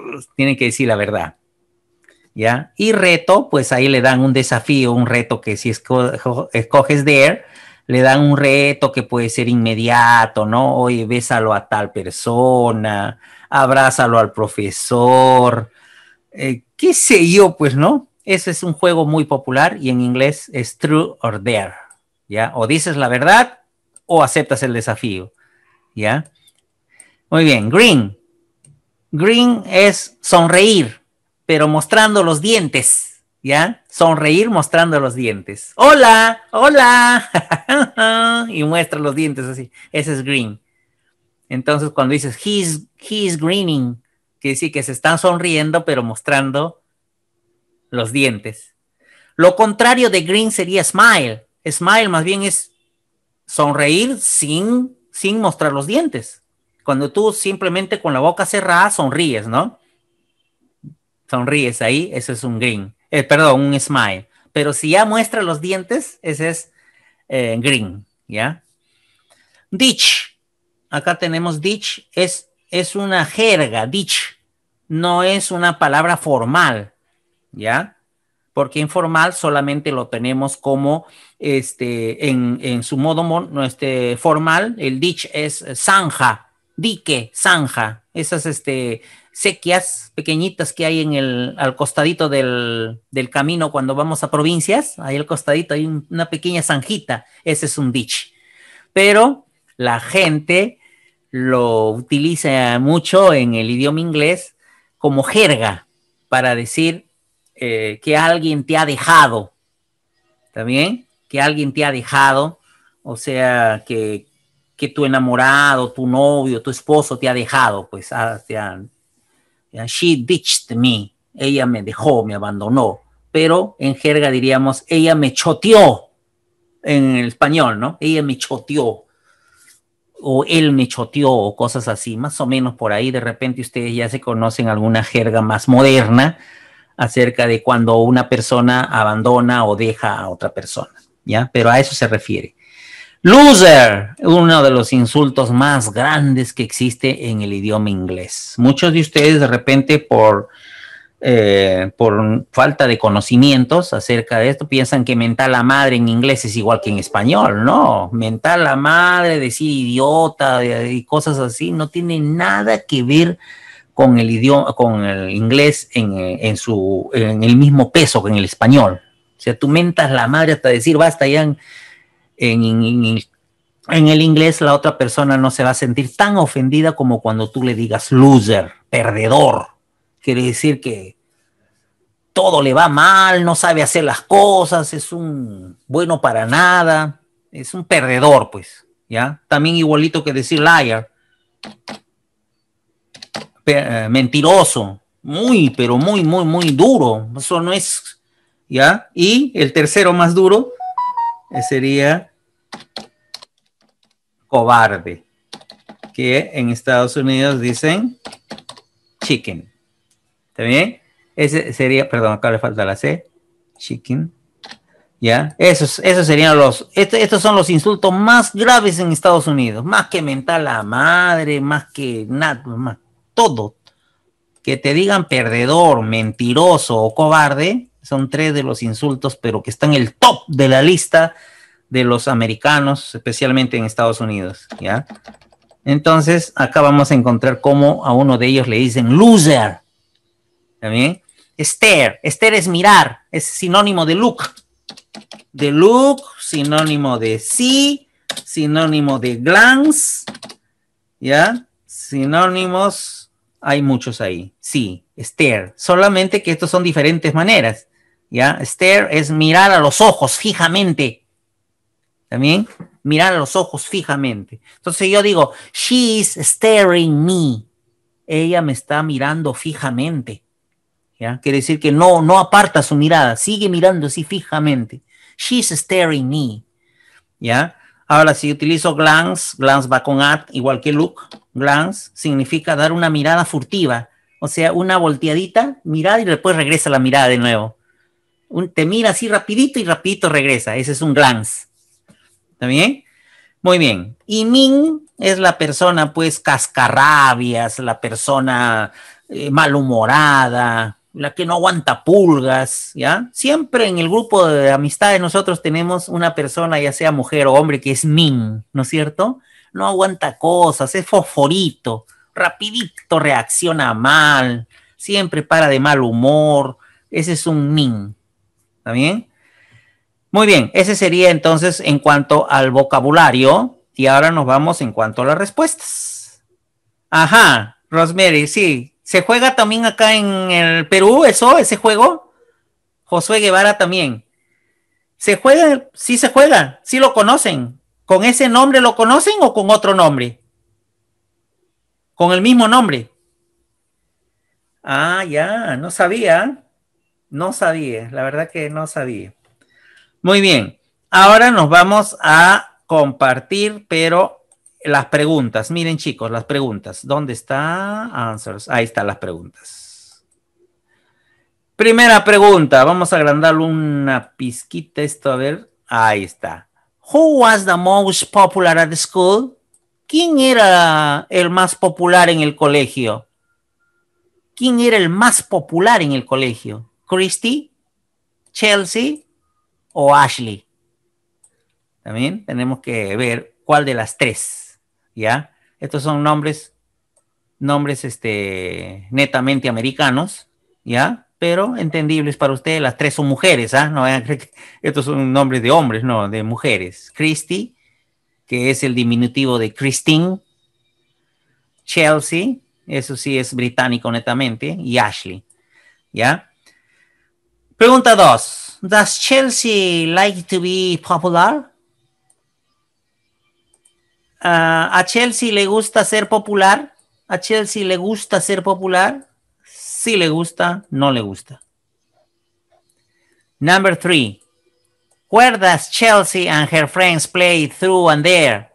pues, tiene que decir la verdad. ¿Ya? Y reto, pues ahí le dan un desafío, un reto que si escoges there, le dan un reto que puede ser inmediato, ¿no? Oye, bésalo a tal persona, abrázalo al profesor, eh, qué sé yo, pues, ¿no? Ese es un juego muy popular y en inglés es true or dare, ¿ya? O dices la verdad o aceptas el desafío, ¿ya? Muy bien, green. Green es sonreír, pero mostrando los dientes, ¿ya? Sonreír mostrando los dientes. Hola, hola. y muestra los dientes así. Ese es green. Entonces, cuando dices, he's, he's greening, quiere decir que se están sonriendo, pero mostrando los dientes. Lo contrario de green sería smile. Smile más bien es sonreír sin, sin mostrar los dientes cuando tú simplemente con la boca cerrada sonríes, ¿no? Sonríes ahí, ese es un green, eh, perdón, un smile. Pero si ya muestra los dientes, ese es eh, green, ¿ya? Ditch, acá tenemos ditch, es, es una jerga, ditch, no es una palabra formal, ¿ya? Porque informal solamente lo tenemos como este, en, su modo este, formal, el ditch es eh, zanja, dique, zanja, esas este, sequias pequeñitas que hay en el, al costadito del, camino cuando vamos a provincias, ahí al costadito hay una pequeña zanjita, ese es un ditch. Pero la gente lo utiliza mucho en el idioma inglés como jerga para decir eh, que alguien te ha dejado, ¿está bien? Que alguien te ha dejado, o sea, que, que tu enamorado, tu novio, tu esposo te ha dejado, pues ah, she ditched me, ella me dejó, me abandonó, pero en jerga diríamos, ella me choteó, en español, ¿no? Ella me choteó, o él me choteó, o cosas así, más o menos por ahí, de repente ustedes ya se conocen alguna jerga más moderna acerca de cuando una persona abandona o deja a otra persona, ¿ya? Pero a eso se refiere. Loser, uno de los insultos más grandes que existe en el idioma inglés. Muchos de ustedes de repente por, eh, por falta de conocimientos acerca de esto piensan que mental la madre en inglés es igual que en español. No, mental la madre, decir idiota y cosas así no tiene nada que ver con el idioma, con el inglés en, su, en el mismo peso que en el español. O sea, tú mentas la madre hasta decir basta ya. En, en, el inglés la otra persona no se va a sentir tan ofendida como cuando tú le digas loser, perdedor. Quiere decir que todo le va mal, no sabe hacer las cosas, es un bueno para nada, es un perdedor, pues, ¿ya? También igualito que decir liar, eh, mentiroso, muy, pero muy, muy, muy duro. Eso no es, ¿ya? Y el tercero más duro eh, sería cobarde, que en Estados Unidos dicen chicken. ¿Está bien? Ese sería, perdón, acá le falta la C, chicken. ¿Ya? Esos, esos serían los, este, estos, son los insultos más graves en Estados Unidos, más que mental a madre, más que nada, más todo. Que te digan perdedor, mentiroso o cobarde, son tres de los insultos, pero que están en el top de la lista de los americanos, especialmente en Estados Unidos, ¿ya? Entonces, acá vamos a encontrar cómo a uno de ellos le dicen loser. ¿También? Esther. Esther es mirar, es sinónimo de look. De look, sinónimo de sí, sinónimo de glance, ¿ya? Sinónimos, hay muchos ahí. Sí, Esther. Solamente que estos son diferentes maneras, ¿ya? Esther es mirar a los ojos fijamente también mirar a los ojos fijamente. Entonces yo digo, she is staring me. Ella me está mirando fijamente. ¿Ya? Quiere decir que no, no aparta su mirada, sigue mirando así fijamente. She's staring me. ¿Ya? Ahora, si utilizo glance, glance va con at, igual que look. Glance significa dar una mirada furtiva. O sea, una volteadita, mirada y después regresa la mirada de nuevo. Un, te mira así rapidito y rapidito regresa. Ese es un glance. ¿Está bien? Muy bien. Y Min es la persona, pues, cascarrabias, la persona eh, malhumorada, la que no aguanta pulgas, ¿ya? Siempre en el grupo de amistades nosotros tenemos una persona, ya sea mujer o hombre, que es Min, ¿no es cierto? No aguanta cosas, es fosforito, rapidito reacciona mal, siempre para de mal humor. Ese es un Min, ¿está bien? Muy bien, ese sería entonces en cuanto al vocabulario y ahora nos vamos en cuanto a las respuestas. Ajá, Rosemary, sí. ¿Se juega también acá en el Perú eso, ese juego? Josué Guevara también. ¿Se juega? Sí se juega, sí lo conocen. ¿Con ese nombre lo conocen o con otro nombre? Con el mismo nombre. Ah, ya, no sabía. No sabía, la verdad que no sabía. Muy bien, ahora nos vamos a compartir, pero las preguntas. Miren chicos, las preguntas. ¿Dónde está? Answers. Ahí están las preguntas. Primera pregunta. Vamos a agrandarle una pizquita esto, a ver. Ahí está. Who was the most popular at school? ¿Quién era el más popular en el colegio? ¿Quién era el más popular en el colegio? ¿Christy? ¿Chelsea? o Ashley. También tenemos que ver cuál de las tres, ¿ya? Estos son nombres, nombres este, netamente americanos, ¿ya? Pero entendibles para ustedes, las tres son mujeres, ¿ah? No vayan a estos son nombres de hombres, no, de mujeres. Christy, que es el diminutivo de Christine. Chelsea, eso sí es británico netamente, y Ashley, ¿ya? Pregunta dos Does Chelsea like to be popular? Uh, ¿A Chelsea le gusta ser popular? ¿A Chelsea le gusta ser popular? Si sí le gusta, no le gusta. Number three. Where does Chelsea and her friends play through and there?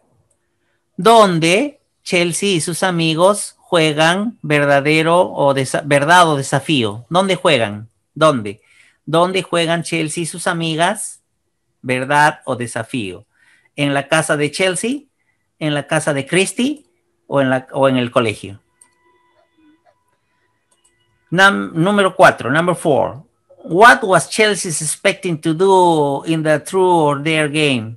¿Dónde Chelsea y sus amigos juegan verdadero o verdad desafío. ¿Dónde juegan? ¿Dónde? ¿Dónde juegan Chelsea y sus amigas, verdad o desafío. En la casa de Chelsea, en la casa de Christie o en, la, o en el colegio. número cuatro. number four. What was Chelsea expecting to do in the true or game?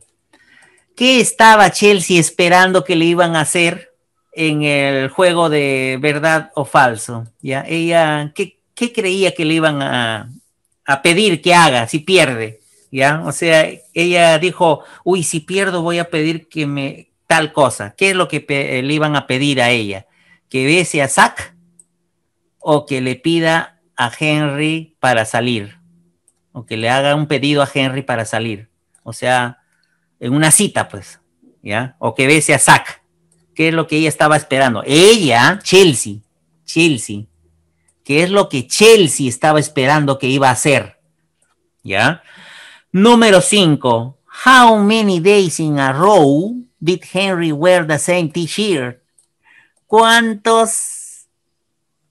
¿Qué estaba Chelsea esperando que le iban a hacer en el juego de verdad o falso? ¿Ya? Ella, ¿qué, qué creía que le iban a, a pedir que haga si pierde, ¿ya? O sea, ella dijo, uy, si pierdo voy a pedir que me tal cosa. ¿Qué es lo que eh, le iban a pedir a ella? ¿Que bese a Zack o que le pida a Henry para salir? O que le haga un pedido a Henry para salir. O sea, en una cita, pues, ¿ya? O que bese a Zack. ¿Qué es lo que ella estaba esperando? Ella, Chelsea, Chelsea, que es lo que Chelsea estaba esperando que iba a hacer. ¿Ya? Número 5. How many days in a row did Henry wear the same t-shirt? ¿Cuántos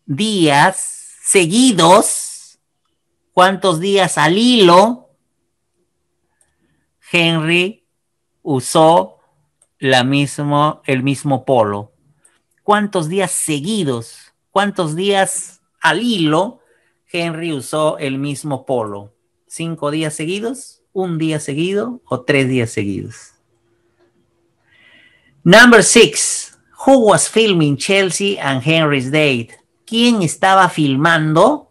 días seguidos? ¿Cuántos días al hilo Henry usó la mismo, el mismo polo? ¿Cuántos días seguidos? ¿Cuántos días al hilo, Henry usó el mismo polo. Cinco días seguidos, un día seguido o tres días seguidos. Number six. Who was filming Chelsea and Henry's date? ¿Quién estaba filmando?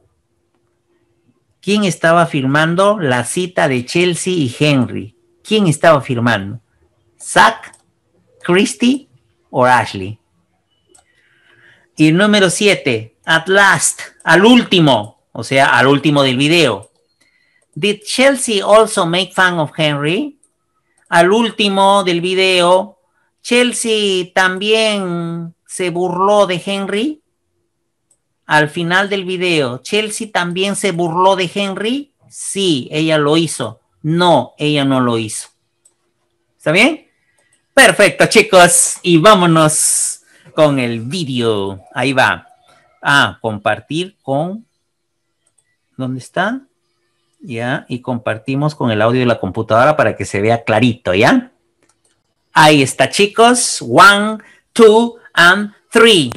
¿Quién estaba filmando la cita de Chelsea y Henry? ¿Quién estaba filmando? ¿Zach, Christy o Ashley? Y número siete. At last, al último, o sea, al último del video. Did Chelsea also make fun of Henry? Al último del video, Chelsea también se burló de Henry. Al final del video, Chelsea también se burló de Henry. Sí, ella lo hizo. No, ella no lo hizo. ¿Está bien? Perfecto, chicos. Y vámonos con el video. Ahí va. Ah, compartir con... ¿Dónde está? Ya, y compartimos con el audio de la computadora para que se vea clarito, ¿ya? Ahí está, chicos. One, two, and three.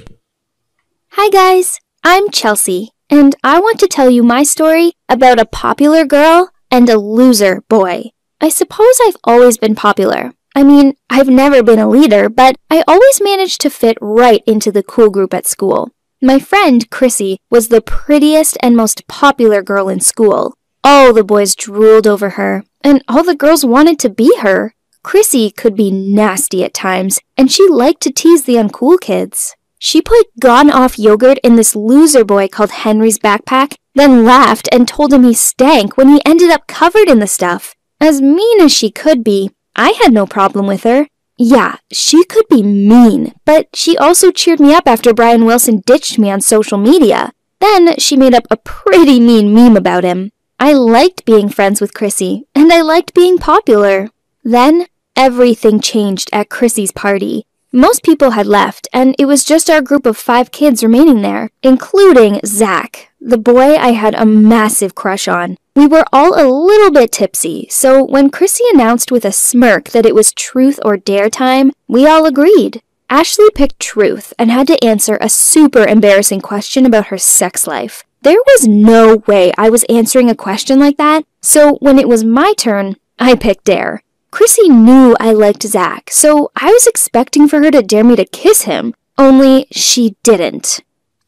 Hi, guys. I'm Chelsea, and I want to tell you my story about a popular girl and a loser boy. I suppose I've always been popular. I mean, I've never been a leader, but I always managed to fit right into the cool group at school. My friend, Chrissy, was the prettiest and most popular girl in school. All the boys drooled over her, and all the girls wanted to be her. Chrissy could be nasty at times, and she liked to tease the uncool kids. She put gone off yogurt in this loser boy called Henry's backpack, then laughed and told him he stank when he ended up covered in the stuff. As mean as she could be, I had no problem with her. Yeah, she could be mean, but she also cheered me up after Brian Wilson ditched me on social media. Then she made up a pretty mean meme about him. I liked being friends with Chrissy, and I liked being popular. Then everything changed at Chrissy's party. Most people had left, and it was just our group of five kids remaining there, including Zach, the boy I had a massive crush on. We were all a little bit tipsy, so when Chrissy announced with a smirk that it was truth or dare time, we all agreed. Ashley picked truth and had to answer a super embarrassing question about her sex life. There was no way I was answering a question like that, so when it was my turn, I picked dare. Chrissy knew I liked Zach, so I was expecting for her to dare me to kiss him, only she didn't.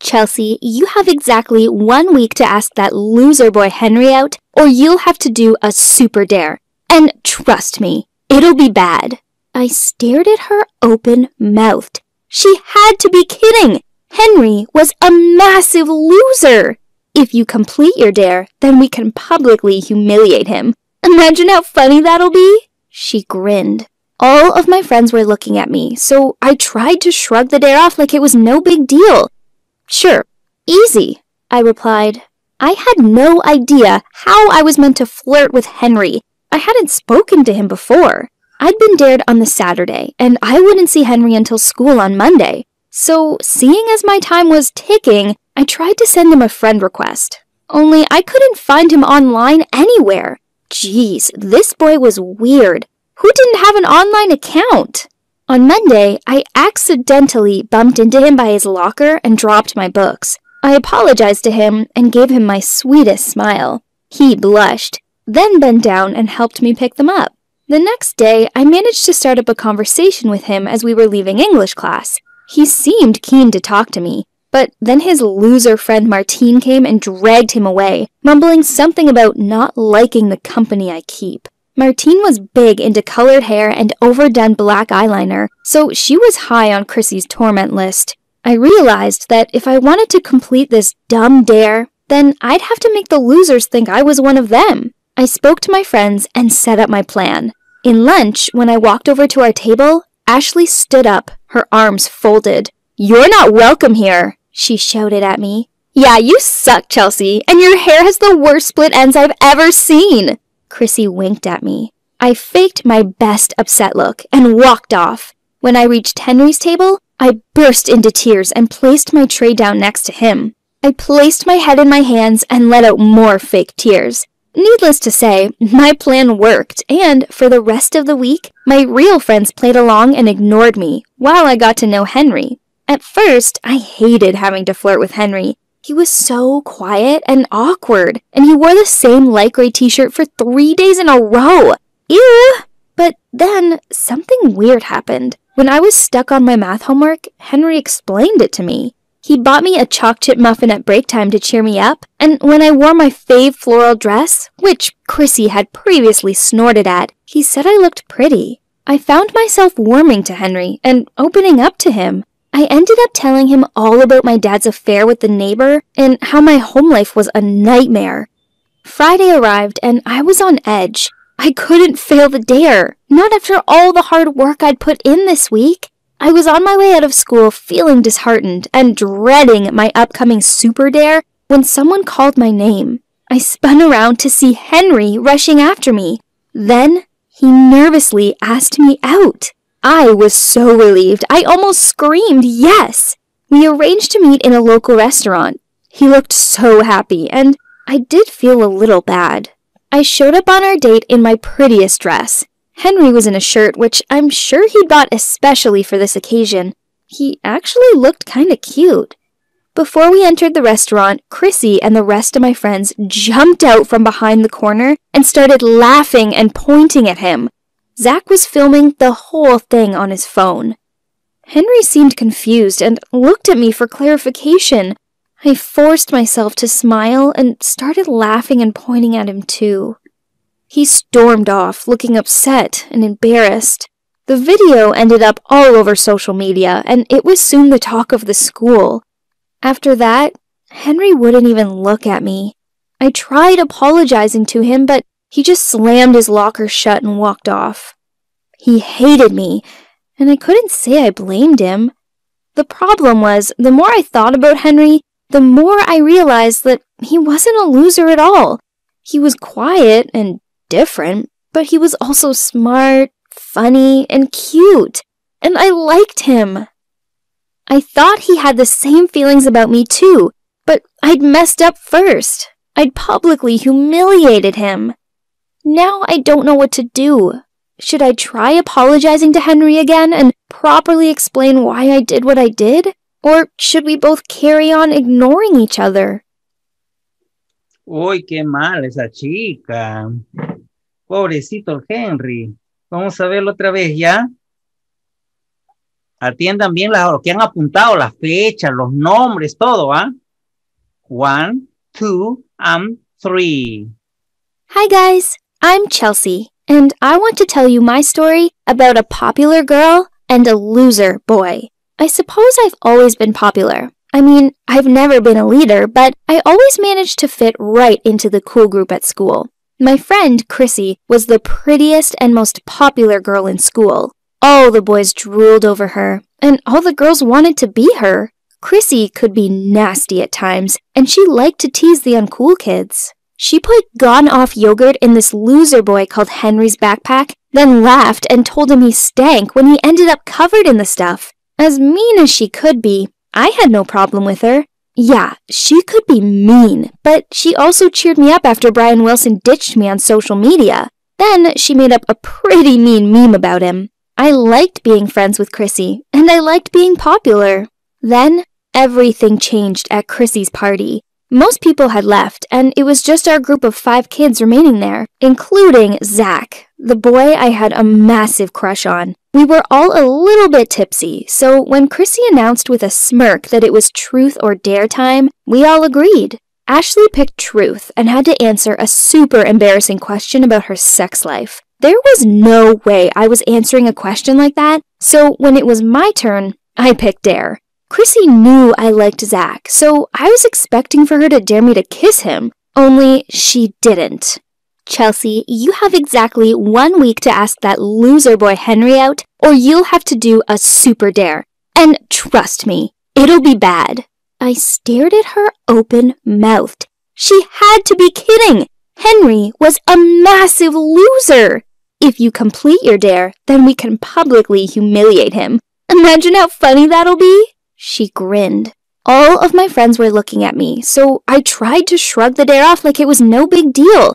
Chelsea, you have exactly one week to ask that loser boy Henry out, or you'll have to do a super dare. And trust me, it'll be bad. I stared at her open mouthed. She had to be kidding! Henry was a massive loser! If you complete your dare, then we can publicly humiliate him. Imagine how funny that'll be! She grinned. All of my friends were looking at me, so I tried to shrug the dare off like it was no big deal. Sure, easy, I replied. I had no idea how I was meant to flirt with Henry. I hadn't spoken to him before. I'd been dared on the Saturday, and I wouldn't see Henry until school on Monday. So, seeing as my time was ticking, I tried to send him a friend request. Only I couldn't find him online anywhere. Jeez, this boy was weird. Who didn't have an online account? On Monday, I accidentally bumped into him by his locker and dropped my books. I apologized to him and gave him my sweetest smile. He blushed, then bent down and helped me pick them up. The next day, I managed to start up a conversation with him as we were leaving English class. He seemed keen to talk to me, but then his loser friend Martine came and dragged him away, mumbling something about not liking the company I keep. Martine was big into colored hair and overdone black eyeliner, so she was high on Chrissy's torment list. I realized that if I wanted to complete this dumb dare, then I'd have to make the losers think I was one of them. I spoke to my friends and set up my plan. In lunch, when I walked over to our table, Ashley stood up, her arms folded. You're not welcome here, she shouted at me. Yeah, you suck, Chelsea, and your hair has the worst split ends I've ever seen. Chrissy winked at me. I faked my best upset look and walked off. When I reached Henry's table, I burst into tears and placed my tray down next to him. I placed my head in my hands and let out more fake tears. Needless to say, my plan worked, and for the rest of the week, my real friends played along and ignored me while I got to know Henry. At first, I hated having to flirt with Henry, he was so quiet and awkward, and he wore the same light gray t shirt for three days in a row. Ew! But then something weird happened. When I was stuck on my math homework, Henry explained it to me. He bought me a choc chip muffin at break time to cheer me up, and when I wore my fave floral dress, which Chrissy had previously snorted at, he said I looked pretty. I found myself warming to Henry and opening up to him. I ended up telling him all about my dad's affair with the neighbor and how my home life was a nightmare. Friday arrived and I was on edge. I couldn't fail the dare, not after all the hard work I'd put in this week. I was on my way out of school feeling disheartened and dreading my upcoming super dare when someone called my name. I spun around to see Henry rushing after me. Then he nervously asked me out. I was so relieved. I almost screamed, yes! We arranged to meet in a local restaurant. He looked so happy, and I did feel a little bad. I showed up on our date in my prettiest dress. Henry was in a shirt, which I'm sure he bought especially for this occasion. He actually looked kinda cute. Before we entered the restaurant, Chrissy and the rest of my friends jumped out from behind the corner and started laughing and pointing at him. Zach was filming the whole thing on his phone. Henry seemed confused and looked at me for clarification. I forced myself to smile and started laughing and pointing at him, too. He stormed off, looking upset and embarrassed. The video ended up all over social media, and it was soon the talk of the school. After that, Henry wouldn't even look at me. I tried apologizing to him, but he just slammed his locker shut and walked off. He hated me, and I couldn't say I blamed him. The problem was, the more I thought about Henry, the more I realized that he wasn't a loser at all. He was quiet and different, but he was also smart, funny, and cute, and I liked him. I thought he had the same feelings about me too, but I'd messed up first. I'd publicly humiliated him. Now I don't know what to do. Should I try apologizing to Henry again and properly explain why I did what I did? Or should we both carry on ignoring each other? Uy, qué mal esa chica. Pobrecito el Henry. Vamos a verlo otra vez, ¿ya? Atiendan bien lo que han apuntado, las fechas, los nombres, todo, ¿ah? ¿eh? One, two, and three. Hi, guys. I'm Chelsea, and I want to tell you my story about a popular girl and a loser boy. I suppose I've always been popular. I mean, I've never been a leader, but I always managed to fit right into the cool group at school. My friend, Chrissy, was the prettiest and most popular girl in school. All the boys drooled over her, and all the girls wanted to be her. Chrissy could be nasty at times, and she liked to tease the uncool kids. She put gone off yogurt in this loser boy called Henry's backpack, then laughed and told him he stank when he ended up covered in the stuff. As mean as she could be, I had no problem with her. Yeah, she could be mean, but she also cheered me up after Brian Wilson ditched me on social media. Then she made up a pretty mean meme about him. I liked being friends with Chrissy, and I liked being popular. Then everything changed at Chrissy's party. Most people had left, and it was just our group of five kids remaining there, including Zach, the boy I had a massive crush on. We were all a little bit tipsy, so when Chrissy announced with a smirk that it was truth or dare time, we all agreed. Ashley picked truth and had to answer a super embarrassing question about her sex life. There was no way I was answering a question like that, so when it was my turn, I picked dare. Chrissy knew I liked Zach, so I was expecting for her to dare me to kiss him, only she didn't. Chelsea, you have exactly one week to ask that loser boy Henry out, or you'll have to do a super dare. And trust me, it'll be bad. I stared at her open mouthed. She had to be kidding! Henry was a massive loser! If you complete your dare, then we can publicly humiliate him. Imagine how funny that'll be! She grinned. All of my friends were looking at me, so I tried to shrug the dare off like it was no big deal.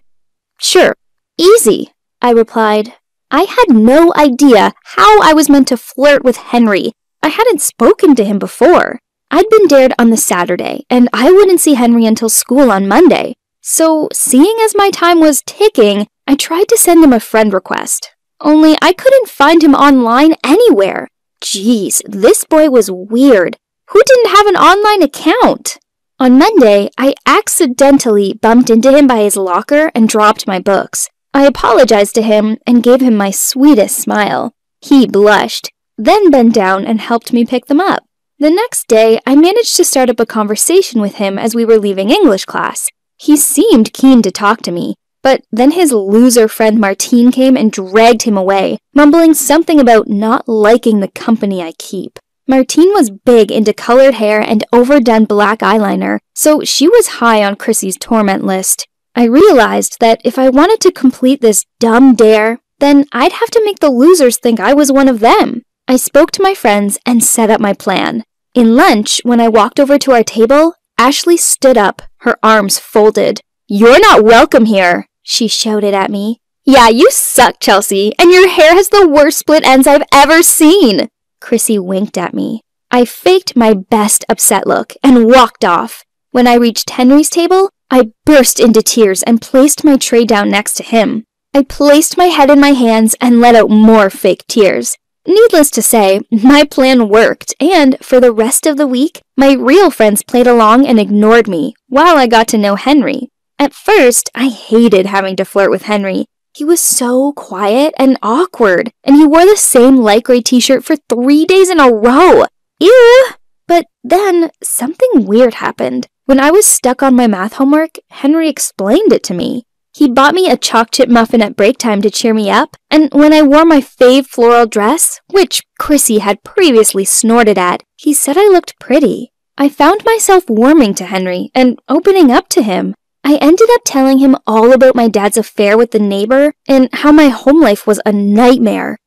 Sure, easy, I replied. I had no idea how I was meant to flirt with Henry. I hadn't spoken to him before. I'd been dared on the Saturday, and I wouldn't see Henry until school on Monday. So, seeing as my time was ticking, I tried to send him a friend request. Only I couldn't find him online anywhere. Geez, this boy was weird. Who didn't have an online account? On Monday, I accidentally bumped into him by his locker and dropped my books. I apologized to him and gave him my sweetest smile. He blushed, then bent down and helped me pick them up. The next day, I managed to start up a conversation with him as we were leaving English class. He seemed keen to talk to me, but then his loser friend Martine came and dragged him away, mumbling something about not liking the company I keep. Martine was big into colored hair and overdone black eyeliner, so she was high on Chrissy's torment list. I realized that if I wanted to complete this dumb dare, then I'd have to make the losers think I was one of them. I spoke to my friends and set up my plan. In lunch, when I walked over to our table, Ashley stood up, her arms folded. You're not welcome here, she shouted at me. Yeah, you suck, Chelsea, and your hair has the worst split ends I've ever seen. Chrissy winked at me. I faked my best upset look and walked off. When I reached Henry's table, I burst into tears and placed my tray down next to him. I placed my head in my hands and let out more fake tears. Needless to say, my plan worked, and for the rest of the week, my real friends played along and ignored me while I got to know Henry. At first, I hated having to flirt with Henry. He was so quiet and awkward, and he wore the same light gray t shirt for three days in a row. Ew! But then something weird happened. When I was stuck on my math homework, Henry explained it to me. He bought me a choc chip muffin at break time to cheer me up, and when I wore my fave floral dress, which Chrissy had previously snorted at, he said I looked pretty. I found myself warming to Henry and opening up to him. I ended up telling him all about my dad's affair with the neighbor and how my home life was a nightmare.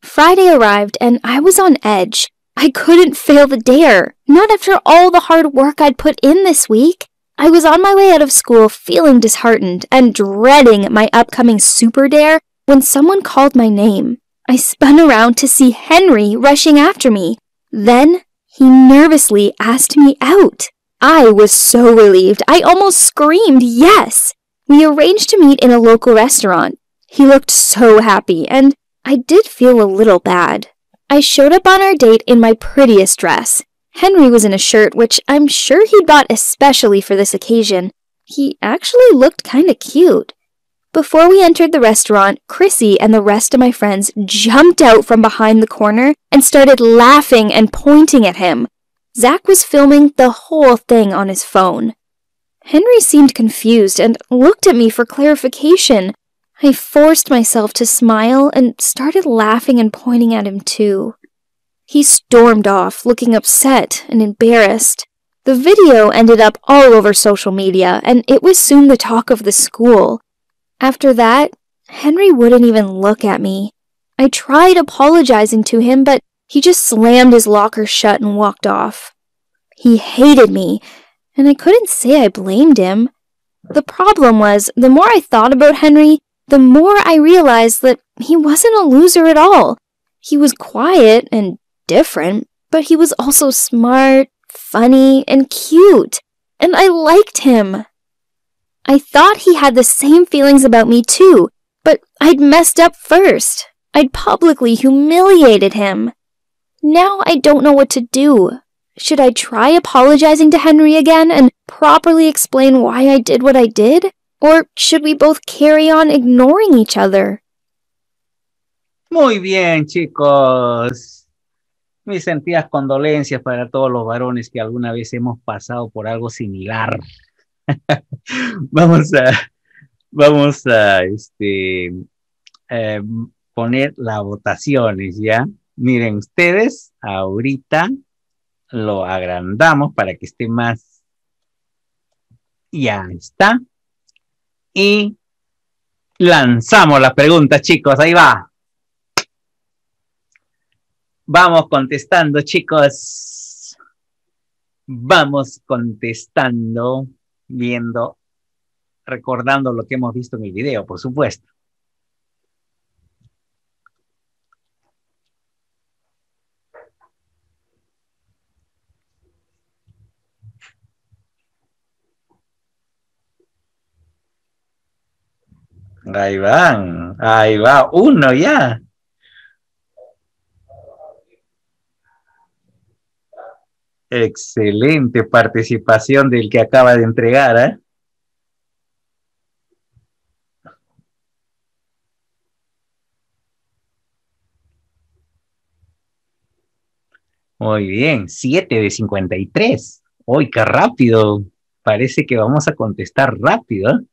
Friday arrived and I was on edge. I couldn't fail the dare, not after all the hard work I'd put in this week. I was on my way out of school feeling disheartened and dreading my upcoming super dare when someone called my name. I spun around to see Henry rushing after me. Then he nervously asked me out. I was so relieved. I almost screamed, yes! We arranged to meet in a local restaurant. He looked so happy, and I did feel a little bad. I showed up on our date in my prettiest dress. Henry was in a shirt which I'm sure he'd bought especially for this occasion. He actually looked kinda cute. Before we entered the restaurant, Chrissy and the rest of my friends jumped out from behind the corner and started laughing and pointing at him. Zack was filming the whole thing on his phone. Henry seemed confused and looked at me for clarification. I forced myself to smile and started laughing and pointing at him too. He stormed off, looking upset and embarrassed. The video ended up all over social media, and it was soon the talk of the school. After that, Henry wouldn't even look at me. I tried apologizing to him, but he just slammed his locker shut and walked off. He hated me, and I couldn't say I blamed him. The problem was, the more I thought about Henry, the more I realized that he wasn't a loser at all. He was quiet and different, but he was also smart, funny, and cute, and I liked him. I thought he had the same feelings about me too, but I'd messed up first. I'd publicly humiliated him. Now I don't know what to do. Should I try apologizing to Henry again and properly explain why I did what I did? Or should we both carry on ignoring each other? Muy bien, chicos. Mis sentidas condolencias para todos los varones que alguna vez hemos pasado por algo similar. vamos a, vamos a, este, eh, poner las votaciones, ¿ya? Miren, ustedes ahorita lo agrandamos para que esté más. Ya está. Y lanzamos las preguntas, chicos. Ahí va. Vamos contestando, chicos. Vamos contestando, viendo, recordando lo que hemos visto en el video, por supuesto. Ahí van, ahí va, uno ya. Excelente participación del que acaba de entregar, ¿eh? Muy bien, ¡Siete de 53. ¡Uy, qué rápido! Parece que vamos a contestar rápido. ¿eh?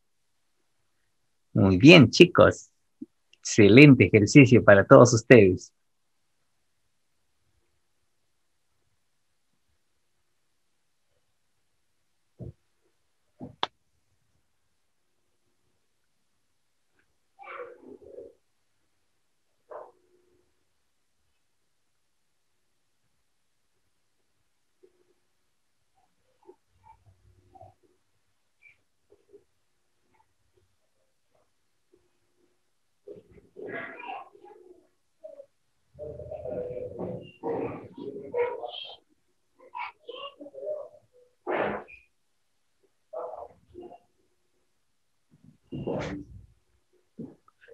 Muy bien, chicos. Excelente ejercicio para todos ustedes.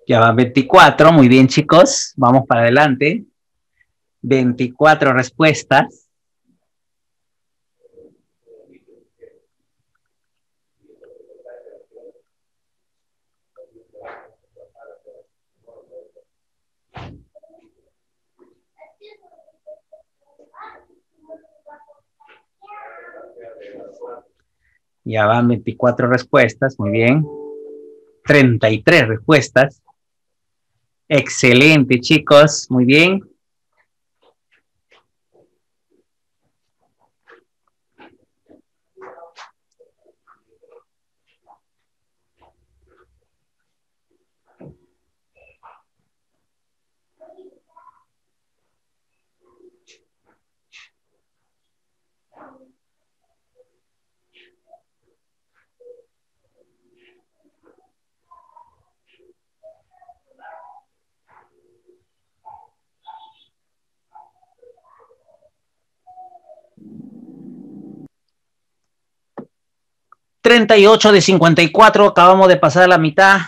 Ya va 24, muy bien chicos, vamos para adelante. 24 respuestas. Ya van 24 respuestas, muy bien. 33 respuestas. Excelente, chicos. Muy bien. 38 de 54, acabamos de pasar la mitad,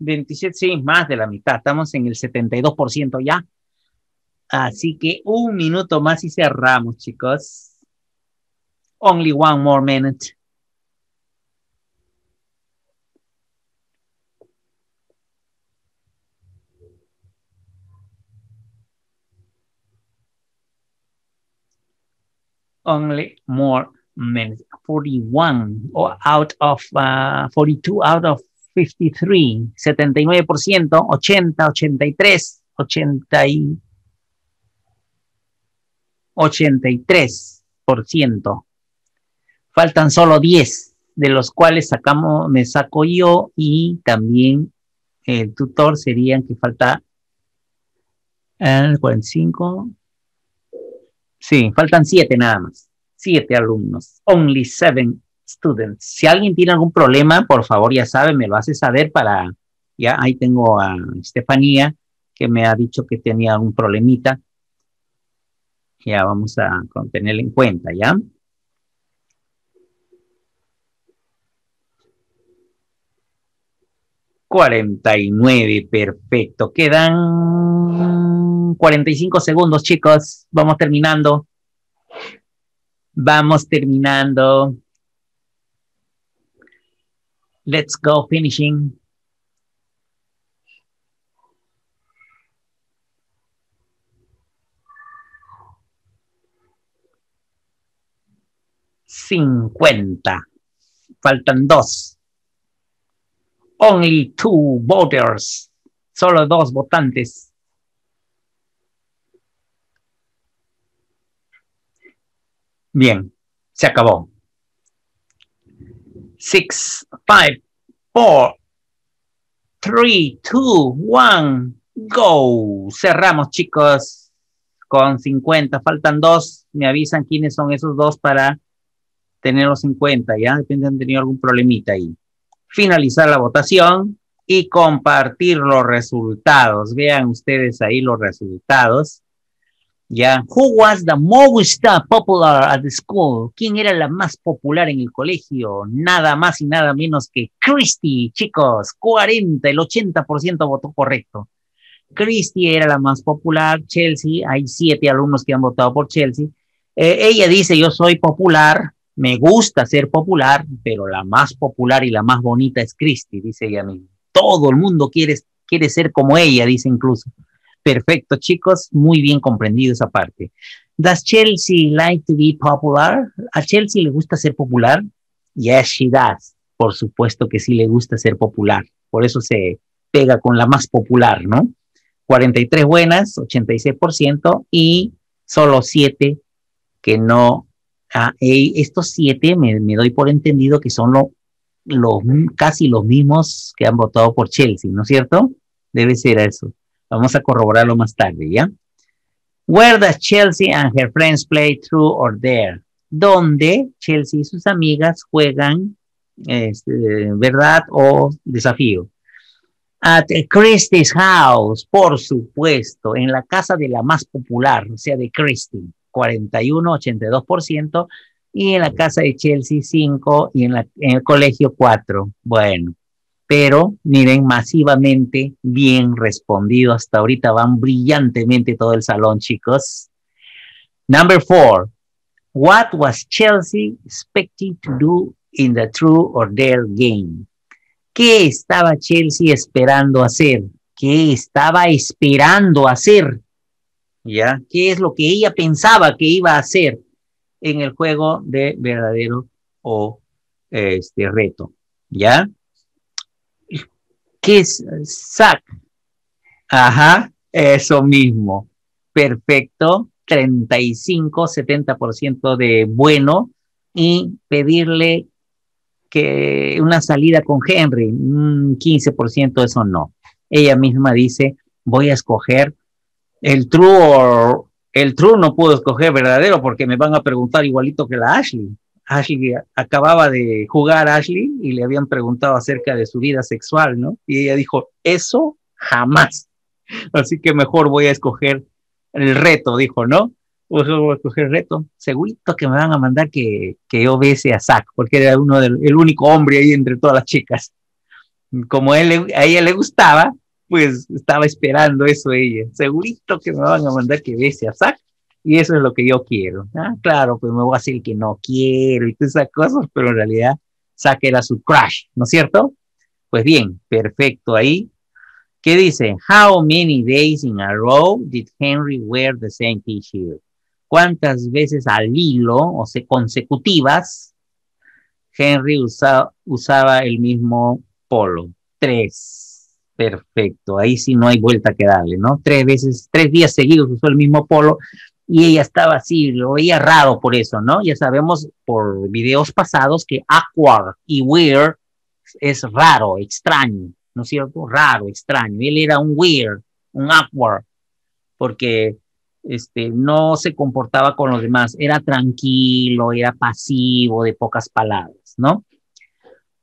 27, sí, más de la mitad, estamos en el 72% ya. Así que un minuto más y cerramos, chicos. Only one more minute. Only more 41 out of 42 uh, out of 53, 79%, 80, 83, 80 83%. Faltan solo 10, de los cuales sacamos, me saco yo y también el tutor serían que falta el eh, 45. Sí, faltan 7 nada más siete alumnos, only seven students. Si alguien tiene algún problema, por favor, ya sabe, me lo hace saber para, ya ahí tengo a Estefanía que me ha dicho que tenía un problemita. Ya vamos a tenerlo en cuenta, ¿ya? Cuarenta y nueve, perfecto. Quedan cuarenta y cinco segundos, chicos. Vamos terminando. Vamos terminando. Let's go finishing. Cincuenta. Faltan dos. Only two voters. Solo dos votantes. Bien, se acabó. Six, five, four, three, two, one, go. Cerramos, chicos, con 50. Faltan dos. Me avisan quiénes son esos dos para tenerlos en cuenta, ¿ya? Depende han tenido algún problemita ahí. Finalizar la votación y compartir los resultados. Vean ustedes ahí los resultados. ¿Ya? Who was the most popular ¿Quién era la más popular en el colegio? Nada más y nada menos que Christy, chicos. 40, el 80% votó correcto. Christy era la más popular, Chelsea, hay siete alumnos que han votado por Chelsea. Eh, ella dice, yo soy popular, me gusta ser popular, pero la más popular y la más bonita es Christy, dice ella Todo el mundo quiere, quiere ser como ella, dice incluso. Perfecto, chicos, muy bien comprendido esa parte. ¿Does Chelsea like to be popular? ¿A Chelsea le gusta ser popular? Yes, she does. Por supuesto que sí le gusta ser popular. Por eso se pega con la más popular, ¿no? 43 buenas, 86%, y solo 7 que no. Ah, estos 7 me, doy por entendido que son los casi los mismos que han votado por Chelsea, ¿no es cierto? Debe ser eso. Vamos a corroborarlo más tarde, ¿ya? Where does Chelsea and her friends play true or there? ¿Dónde Chelsea y sus amigas juegan este, verdad o desafío. At Christie's house, por supuesto, en la casa de la más popular, o sea, de Christie, 41, 82%, y en la casa de Chelsea 5 y en, en el colegio 4. Bueno, pero miren, masivamente bien respondido. Hasta ahorita van brillantemente todo el salón, chicos. Number four, what was Chelsea expected to do in the true or dare game? ¿Qué estaba Chelsea esperando hacer? ¿Qué estaba esperando hacer? ¿Ya? ¿Qué es lo que ella pensaba que iba a hacer en el juego de verdadero o este reto? ¿Ya? es sac, Ajá, eso mismo. Perfecto. 35, 70% de bueno y pedirle que una salida con Henry, 15% mm, eso no. Ella misma dice, voy a escoger el true el true no puedo escoger verdadero porque me van a preguntar igualito que la Ashley. Ashley acababa de jugar Ashley y le habían preguntado acerca de su vida sexual, ¿no? Y ella dijo, eso jamás. Así que mejor voy a escoger el reto, dijo, ¿no? Pues voy a escoger el reto. Segurito que me van a mandar que, yo bese a Zack, porque era uno del, el único hombre ahí entre todas las chicas. Como él, a ella le gustaba, pues estaba esperando eso ella. Segurito que me van a mandar que bese a Zack y eso es lo que yo quiero. Ah, claro, pues me voy a decir que no quiero y todas esas cosas, pero en realidad la su crush, ¿no es cierto? Pues bien, perfecto ahí. ¿Qué dice? How many days in a row did Henry wear the same t-shirt? ¿Cuántas veces al hilo, o sea, consecutivas, Henry usaba usaba el mismo polo? Tres. Perfecto. Ahí sí no hay vuelta que darle, ¿no? Tres veces, tres días seguidos usó el mismo polo y ella estaba así, lo veía raro por eso, ¿no? Ya sabemos por videos pasados que awkward y weird es raro, extraño, ¿no es cierto? Raro, extraño. Él era un weird, un awkward, porque este, no se comportaba con los demás, era tranquilo, era pasivo, de pocas palabras, ¿no?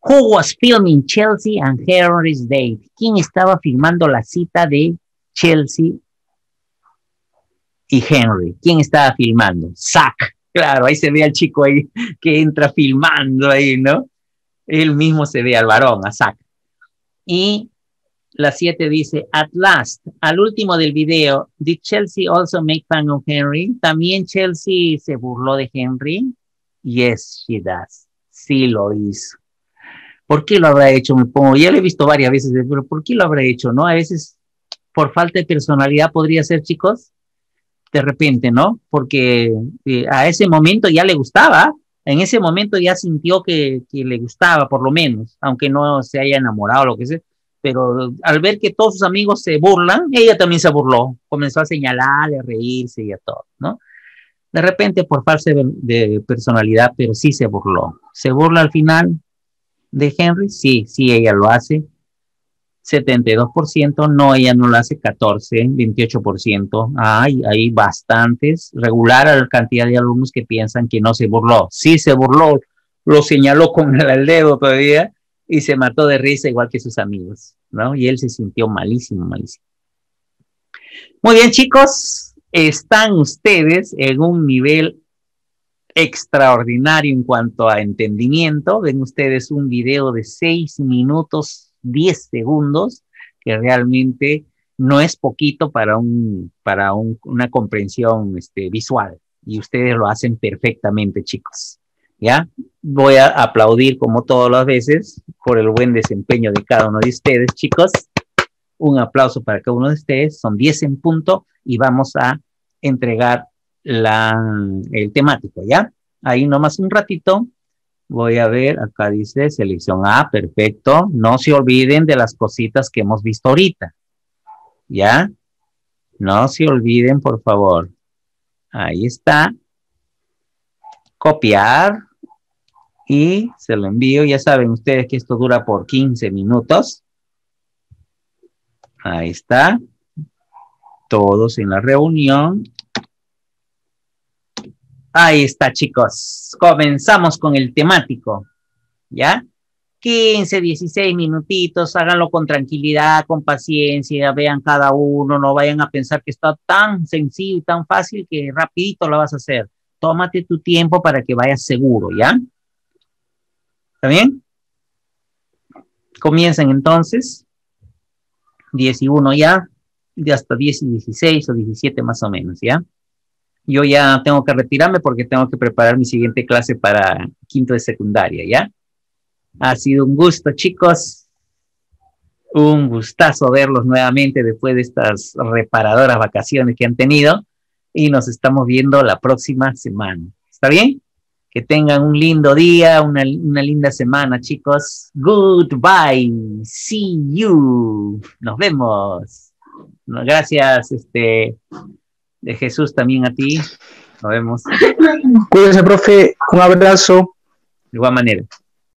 Who was filming Chelsea and Henry's date? ¿Quién estaba filmando la cita de Chelsea y Henry. ¿Quién estaba filmando? Zack. Claro, ahí se ve al chico ahí que entra filmando ahí, ¿no? Él mismo se ve al varón, a Zack. Y la siete dice, at last, al último del video, did Chelsea also make fun of Henry? ¿También Chelsea se burló de Henry? Yes, she does. Sí lo hizo. ¿Por qué lo habrá hecho? Me pongo, ya lo he visto varias veces, pero ¿por qué lo habrá hecho? ¿No? A veces, por falta de personalidad podría ser, chicos de repente, ¿no? Porque eh, a ese momento ya le gustaba, en ese momento ya sintió que, le gustaba, por lo menos, aunque no se haya enamorado, lo que sea. Pero al ver que todos sus amigos se burlan, ella también se burló, comenzó a señalarle, a reírse y a todo, ¿no? De repente por falta de personalidad, pero sí se burló. ¿Se burla al final de Henry? Sí, sí, ella lo hace. 72%, no, ella no lo hace 14, 28%. Hay, hay bastantes, regular la cantidad de alumnos que piensan que no se burló. Sí se burló, lo señaló con el dedo todavía y se mató de risa igual que sus amigos, ¿no? Y él se sintió malísimo, malísimo. Muy bien, chicos, están ustedes en un nivel extraordinario en cuanto a entendimiento. Ven ustedes un video de seis minutos 10 segundos, que realmente no es poquito para, un, para una comprensión este, visual. Y ustedes lo hacen perfectamente, chicos. ¿Ya? Voy a aplaudir como todas las veces por el buen desempeño de cada uno de ustedes, chicos. Un aplauso para cada uno de ustedes. Son 10 en punto y vamos a entregar la, el temático, ¿ya? Ahí nomás un ratito Voy a ver, acá dice selección A, perfecto. No se olviden de las cositas que hemos visto ahorita. ¿Ya? No se olviden, por favor. Ahí está. Copiar. Y se lo envío. Ya saben ustedes que esto dura por 15 minutos. Ahí está. Todos en la reunión. Ahí está, chicos. Comenzamos con el temático. ¿Ya? 15, 16 minutitos, háganlo con tranquilidad, con paciencia, vean cada uno, no vayan a pensar que está tan sencillo y tan fácil que rapidito lo vas a hacer. Tómate tu tiempo para que vayas seguro, ¿ya? ¿Está bien? Comiencen entonces. 11 y ya, de hasta 10 y 16 o 17 más o menos, ¿ya? yo ya tengo que retirarme porque tengo que preparar mi siguiente clase para quinto de secundaria, ¿ya? Ha sido un gusto, chicos. Un gustazo verlos nuevamente después de estas reparadoras vacaciones que han tenido y nos estamos viendo la próxima semana. ¿Está bien? Que tengan un lindo día, una, linda semana, chicos. Goodbye. See you. Nos vemos. Gracias, este de Jesús también a ti. Nos vemos. Cuídense, profe. Un abrazo. De igual manera.